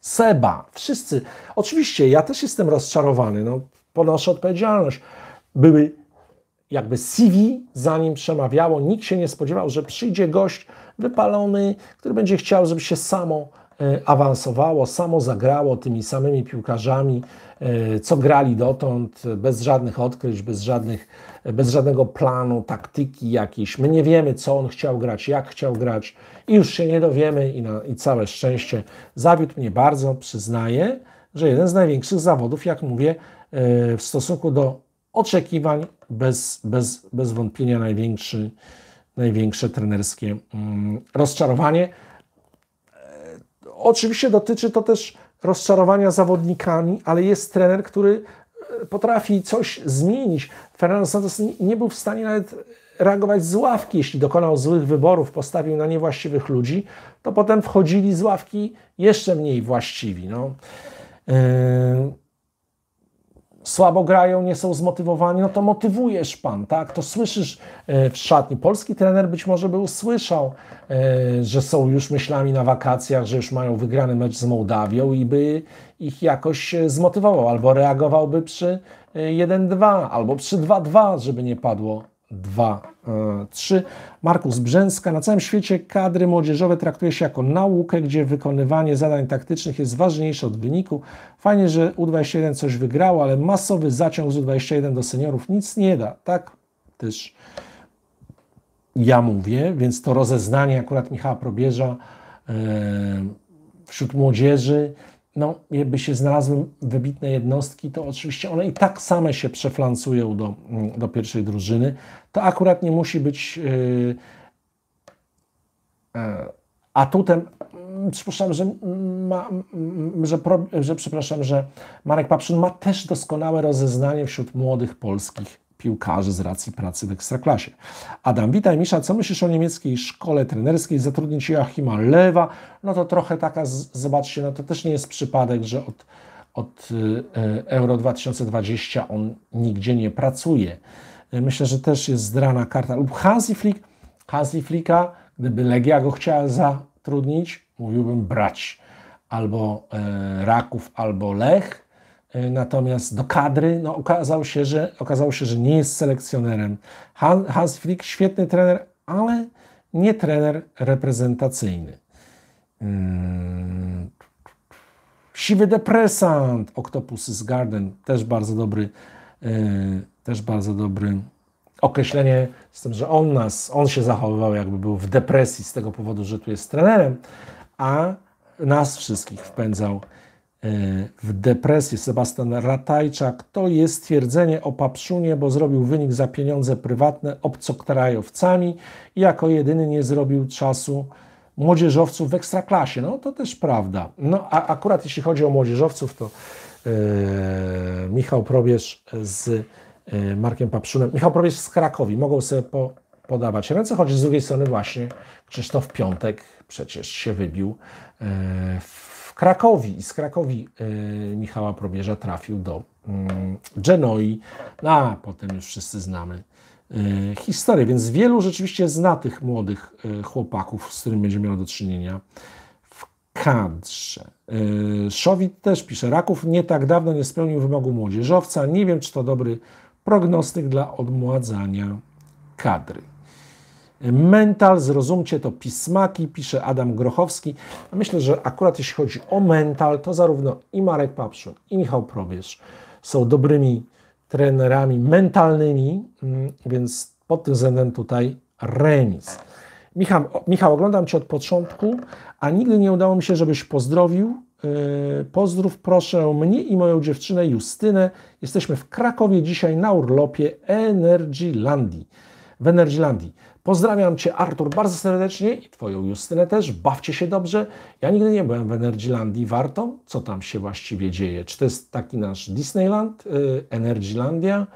Seba. Wszyscy. Oczywiście, ja też jestem rozczarowany. No, ponoszę odpowiedzialność były jakby CV za nim przemawiało. Nikt się nie spodziewał, że przyjdzie gość wypalony, który będzie chciał, żeby się samo e, awansowało, samo zagrało tymi samymi piłkarzami, e, co grali dotąd, bez żadnych odkryć, bez, żadnych, bez żadnego planu, taktyki jakiejś. My nie wiemy, co on chciał grać, jak chciał grać i już się nie dowiemy i, na, i całe szczęście zawiódł mnie bardzo, przyznaję, że jeden z największych zawodów, jak mówię, e, w stosunku do oczekiwań bez, bez, bez wątpienia największy, największe trenerskie mm, rozczarowanie. E, oczywiście dotyczy to też rozczarowania zawodnikami, ale jest trener, który e, potrafi coś zmienić. Fernando Santos nie był w stanie nawet reagować z ławki, jeśli dokonał złych wyborów, postawił na niewłaściwych ludzi, to potem wchodzili z ławki jeszcze mniej właściwi. No. Yy, słabo grają, nie są zmotywowani, no to motywujesz pan, tak? To słyszysz e, w szatni. Polski trener być może by usłyszał, e, że są już myślami na wakacjach, że już mają wygrany mecz z Mołdawią i by ich jakoś e, zmotywował, albo reagowałby przy 1-2, albo przy 2-2, żeby nie padło 2, 3. E, Markus Brzęska. Na całym świecie kadry młodzieżowe traktuje się jako naukę, gdzie wykonywanie zadań taktycznych jest ważniejsze od wyniku. Fajnie, że U21 coś wygrało, ale masowy zaciąg z U21 do seniorów nic nie da. Tak też ja mówię, więc to rozeznanie akurat Michała Probierza e, wśród młodzieży no, jakby się znalazły wybitne jednostki, to oczywiście one i tak same się przeflancują do, mm, do pierwszej drużyny. To akurat nie musi być yy, e, atutem. Mm, przypuszczam, że, ma, mm, że, że, przepraszam, że Marek Papszyn ma też doskonałe rozeznanie wśród młodych polskich piłkarzy z racji pracy w Ekstraklasie. Adam, witaj Misza, co myślisz o niemieckiej szkole trenerskiej? Zatrudnić Joachima Lewa, no to trochę taka, zobaczcie, no to też nie jest przypadek, że od, od e, Euro 2020 on nigdzie nie pracuje. E, myślę, że też jest zdrana karta. Lub Hansi Flick, Hansi Flicka, gdyby Legia go chciała zatrudnić, mówiłbym brać albo e, Raków, albo Lech, E, natomiast do kadry no, okazało, się, że, okazał się, że nie jest selekcjonerem. Hans Flick świetny trener, ale nie trener reprezentacyjny. Hmm. Siwy depresant, Octopus's Garden, też bardzo dobry, yy, też bardzo dobry określenie, z tym, że on nas, on się zachowywał jakby był w depresji z tego powodu, że tu jest trenerem, a nas wszystkich wpędzał E, w depresji Sebastian Ratajczak, to jest stwierdzenie o Papszunie, bo zrobił wynik za pieniądze prywatne obcokrajowcami i jako jedyny nie zrobił czasu młodzieżowców w ekstraklasie. No to też prawda. No a akurat jeśli chodzi o młodzieżowców, to yy, Michał Probierz z yy, Markiem Papszunem, Michał Probierz z Krakowi, mogą sobie po, podawać ręce, choć z drugiej strony właśnie Krzysztof Piątek przecież się wybił yy, w Krakowi. I z Krakowi y, Michała Probierza trafił do mm, Genoi, no, a potem już wszyscy znamy y, historię. Więc wielu rzeczywiście zna tych młodych y, chłopaków, z którymi będzie miał do czynienia w kadrze. Szowit też pisze, Raków nie tak dawno nie spełnił wymogu młodzieżowca. Nie wiem, czy to dobry prognostyk dla odmładzania kadry mental, zrozumcie to pismaki, pisze Adam Grochowski. Myślę, że akurat jeśli chodzi o mental, to zarówno i Marek Papszun, i Michał Probierz są dobrymi trenerami mentalnymi, mm, więc pod tym względem tutaj remis. Michał, Michał, oglądam Cię od początku, a nigdy nie udało mi się, żebyś pozdrowił. E, pozdrów proszę mnie i moją dziewczynę Justynę. Jesteśmy w Krakowie dzisiaj na urlopie Energylandii. W Energylandii. Pozdrawiam Cię, Artur, bardzo serdecznie i Twoją Justynę też. Bawcie się dobrze. Ja nigdy nie byłem w Energylandii. Warto? Co tam się właściwie dzieje? Czy to jest taki nasz Disneyland, yy, Energylandia?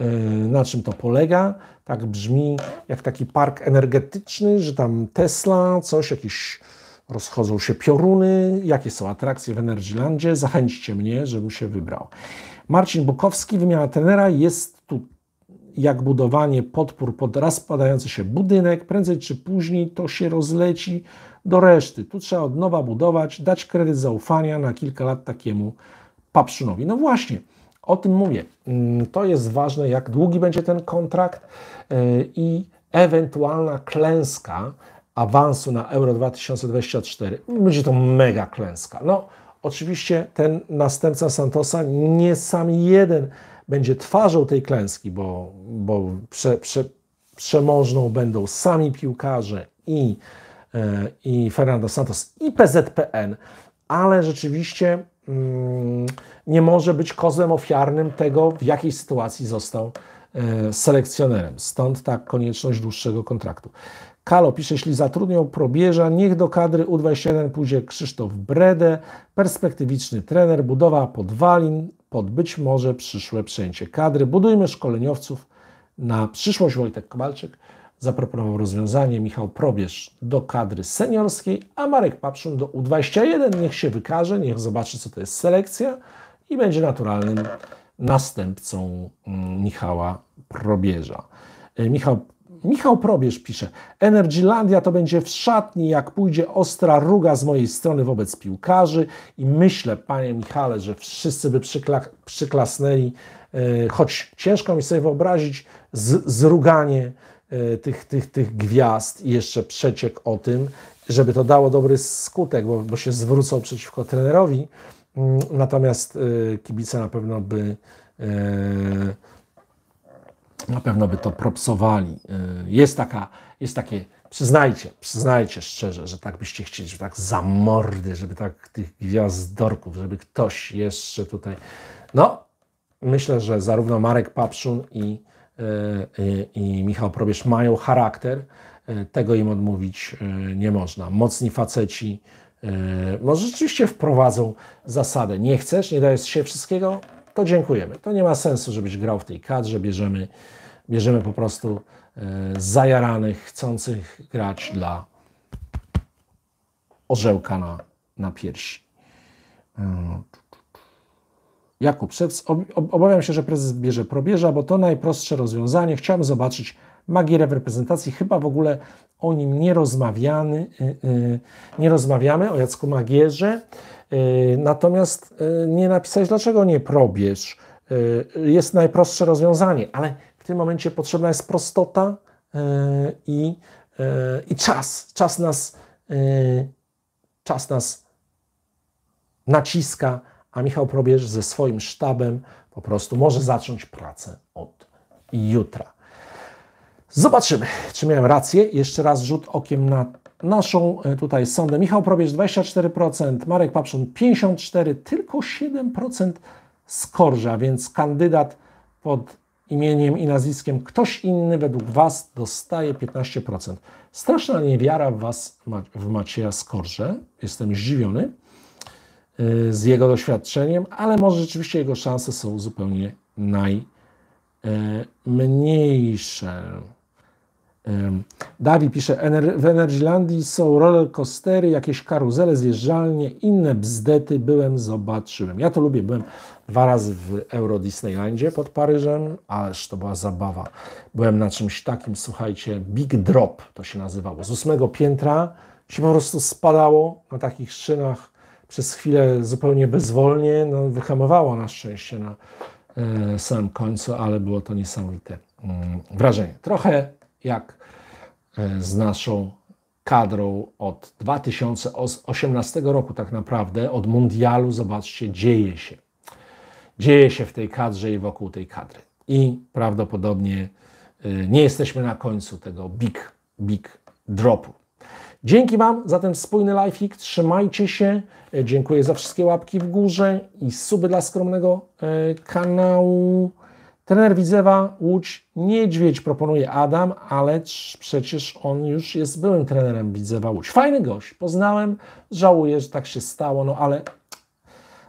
Y, na czym to polega. Tak brzmi jak taki park energetyczny, że tam Tesla, coś, jakieś rozchodzą się pioruny. Jakie są atrakcje w Energylandzie? Zachęćcie mnie, żebym się wybrał. Marcin Bukowski, wymiana trenera, jest tutaj jak budowanie podpór pod rozpadający się budynek, prędzej czy później to się rozleci do reszty. Tu trzeba od nowa budować, dać kredyt zaufania na kilka lat takiemu papszynowi. No właśnie, o tym mówię. Mm, to jest ważne, jak długi będzie ten kontrakt e, i ewentualna klęska awansu na Euro 2024. Będzie to mega klęska. No, oczywiście ten następca Santosa nie sam jeden będzie twarzą tej klęski, bo, bo prze, prze, przemożną będą sami piłkarze i, e, i Fernando Santos i PZPN, ale rzeczywiście mm, nie może być kozłem ofiarnym tego, w jakiej sytuacji został e, selekcjonerem. Stąd ta konieczność dłuższego kontraktu. Kalo pisze, jeśli zatrudnią probierza, niech do kadry U21 pójdzie Krzysztof Bredę, perspektywiczny trener, budowa podwalin, pod być może przyszłe przejęcie kadry. Budujmy szkoleniowców na przyszłość. Wojtek Kowalczyk zaproponował rozwiązanie, Michał Probierz do kadry seniorskiej, a Marek Papszun do U21. Niech się wykaże, niech zobaczy, co to jest selekcja i będzie naturalnym następcą mm, Michała Probierza. E, Michał Michał Probierz pisze, Energylandia to będzie w szatni, jak pójdzie ostra ruga z mojej strony wobec piłkarzy i myślę, panie Michale, że wszyscy by przykla przyklasnęli, e, choć ciężko mi sobie wyobrazić zruganie e, tych, tych, tych gwiazd i jeszcze przeciek o tym, żeby to dało dobry skutek, bo, bo się zwrócą przeciwko trenerowi, mm, natomiast e, kibice na pewno by... Yy, na pewno by to propsowali. Y, jest, taka, jest takie, przyznajcie, przyznajcie szczerze, że tak byście chcieli, żeby tak za mordy, żeby tak tych gwiazdorków, żeby ktoś jeszcze tutaj. No, myślę, że zarówno Marek Papszun i, i, y, y, i Michał Probierz mają charakter. Tego im odmówić nie można. Mocni faceci, może no rzeczywiście wprowadzą zasadę. Nie chcesz, nie dajesz się wszystkiego, to dziękujemy. To nie ma sensu, żebyś grał w tej kadrze, bierzemy, bierzemy po prostu e, zajaranych, chcących grać dla orzełka na, na piersi. E, Jakub Szewc, obawiam się, że prezes bierze probierza, bo to najprostsze rozwiązanie. Chciałem zobaczyć magię reprezentacji. Chyba w ogóle o nim nie, rozmawiamy, e, nie rozmawiamy, o Jacku Magierze. Y, natomiast y, nie napisać, dlaczego nie probierz, y, jest najprostsze rozwiązanie, ale w tym momencie potrzebna jest prostota i, i czas. Czas nas, czas nas naciska, a Michał Probierz ze swoim sztabem po prostu może zacząć pracę od jutra. Zobaczymy, czy miałem rację. Jeszcze raz rzut okiem na Naszą e, tutaj sondę Michał Probierz 24%, Marek Papszun 54%, tylko 7% Skorża, więc kandydat pod imieniem i nazwiskiem ktoś inny według Was dostaje 15%. Straszna niewiara w Was, w Macieja Skorże. Jestem zdziwiony e, z jego doświadczeniem, ale może rzeczywiście jego szanse są zupełnie najmniejsze. E, Dawi pisze, w Energylandii są rollercoastery, jakieś karuzele, zjeżdżalnie, inne bzdety. Byłem, zobaczyłem. Ja to lubię. Byłem dwa razy w Euro Disneylandzie pod Paryżem, ależ to była zabawa. Byłem na czymś takim, słuchajcie, Big Drop to się nazywało. Z ósmego piętra się po prostu spadało na takich szynach przez chwilę zupełnie bezwolnie. No, wyhamowało na szczęście na e, samym końcu, ale było to niesamowite mm, wrażenie. Trochę jak E, z naszą kadrą od 2018 roku, tak naprawdę, od Mundialu, zobaczcie, dzieje się. Dzieje się w tej kadrze i wokół tej kadry. I prawdopodobnie e, nie jesteśmy na końcu tego big, big dropu. Dzięki Wam za ten spójny lifehack. Trzymajcie się. E, dziękuję za wszystkie łapki w górze i suby dla skromnego kanału. Trener Widzewa Łódź Niedźwiedź proponuje Adam, ale przecież on już jest byłym trenerem Widzewa Łódź. Fajny gość, poznałem, żałuję, że tak się stało, no ale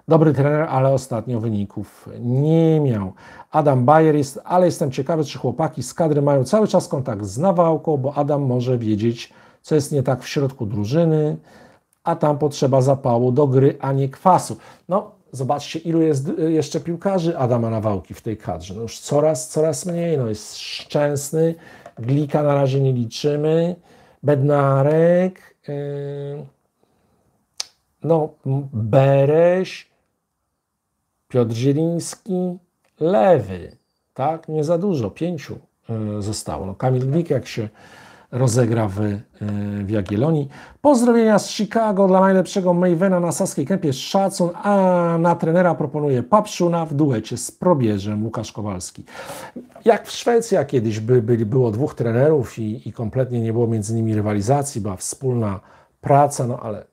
dobry trener, ale ostatnio wyników nie miał. Adam Bayer jest, ale jestem ciekawy, czy chłopaki z kadry mają cały czas kontakt z Nawałką, bo Adam może wiedzieć, co jest nie tak w środku drużyny, a tam potrzeba zapału do gry, a nie kwasu. No, Zobaczcie, ilu jest y, jeszcze piłkarzy Adama Nawałki w tej kadrze. No już coraz, coraz mniej. No jest Szczęsny, Glika na razie nie liczymy, Bednarek, yy, no Bereś, Piotr Zieliński, Lewy, tak? Nie za dużo, pięciu y, zostało. No Kamil Glik, jak się rozegra w, e, w Jagiellonii. Pozdrowienia z Chicago dla najlepszego Mavena na Saskiej Kępie. Szacun, a na trenera proponuje Papszuna w duecie z Probierzem Łukasz Kowalski. Jak w Szwecji kiedyś by, by, było dwóch trenerów i, i kompletnie nie było między nimi rywalizacji, była wspólna praca, no ale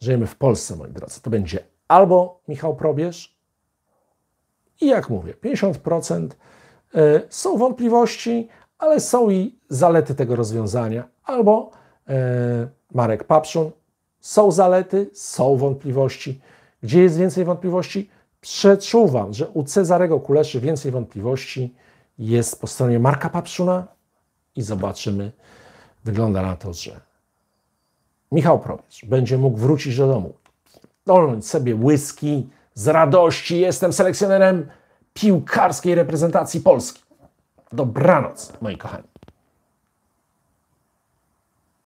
żyjemy w Polsce, moi drodzy. To będzie albo Michał Probierz i jak mówię, 50% e, są wątpliwości, ale są i zalety tego rozwiązania. Albo e, Marek Papszun, są zalety, są wątpliwości. Gdzie jest więcej wątpliwości? Przeczuwam, że u Cezarego Kuleszy więcej wątpliwości jest po stronie Marka Papszuna i zobaczymy. Wygląda na to, że Michał Prowicz będzie mógł wrócić do domu, dolnąć sobie łyski z radości. Jestem selekcjonerem piłkarskiej reprezentacji Polski. Dobranoc, moi kochani.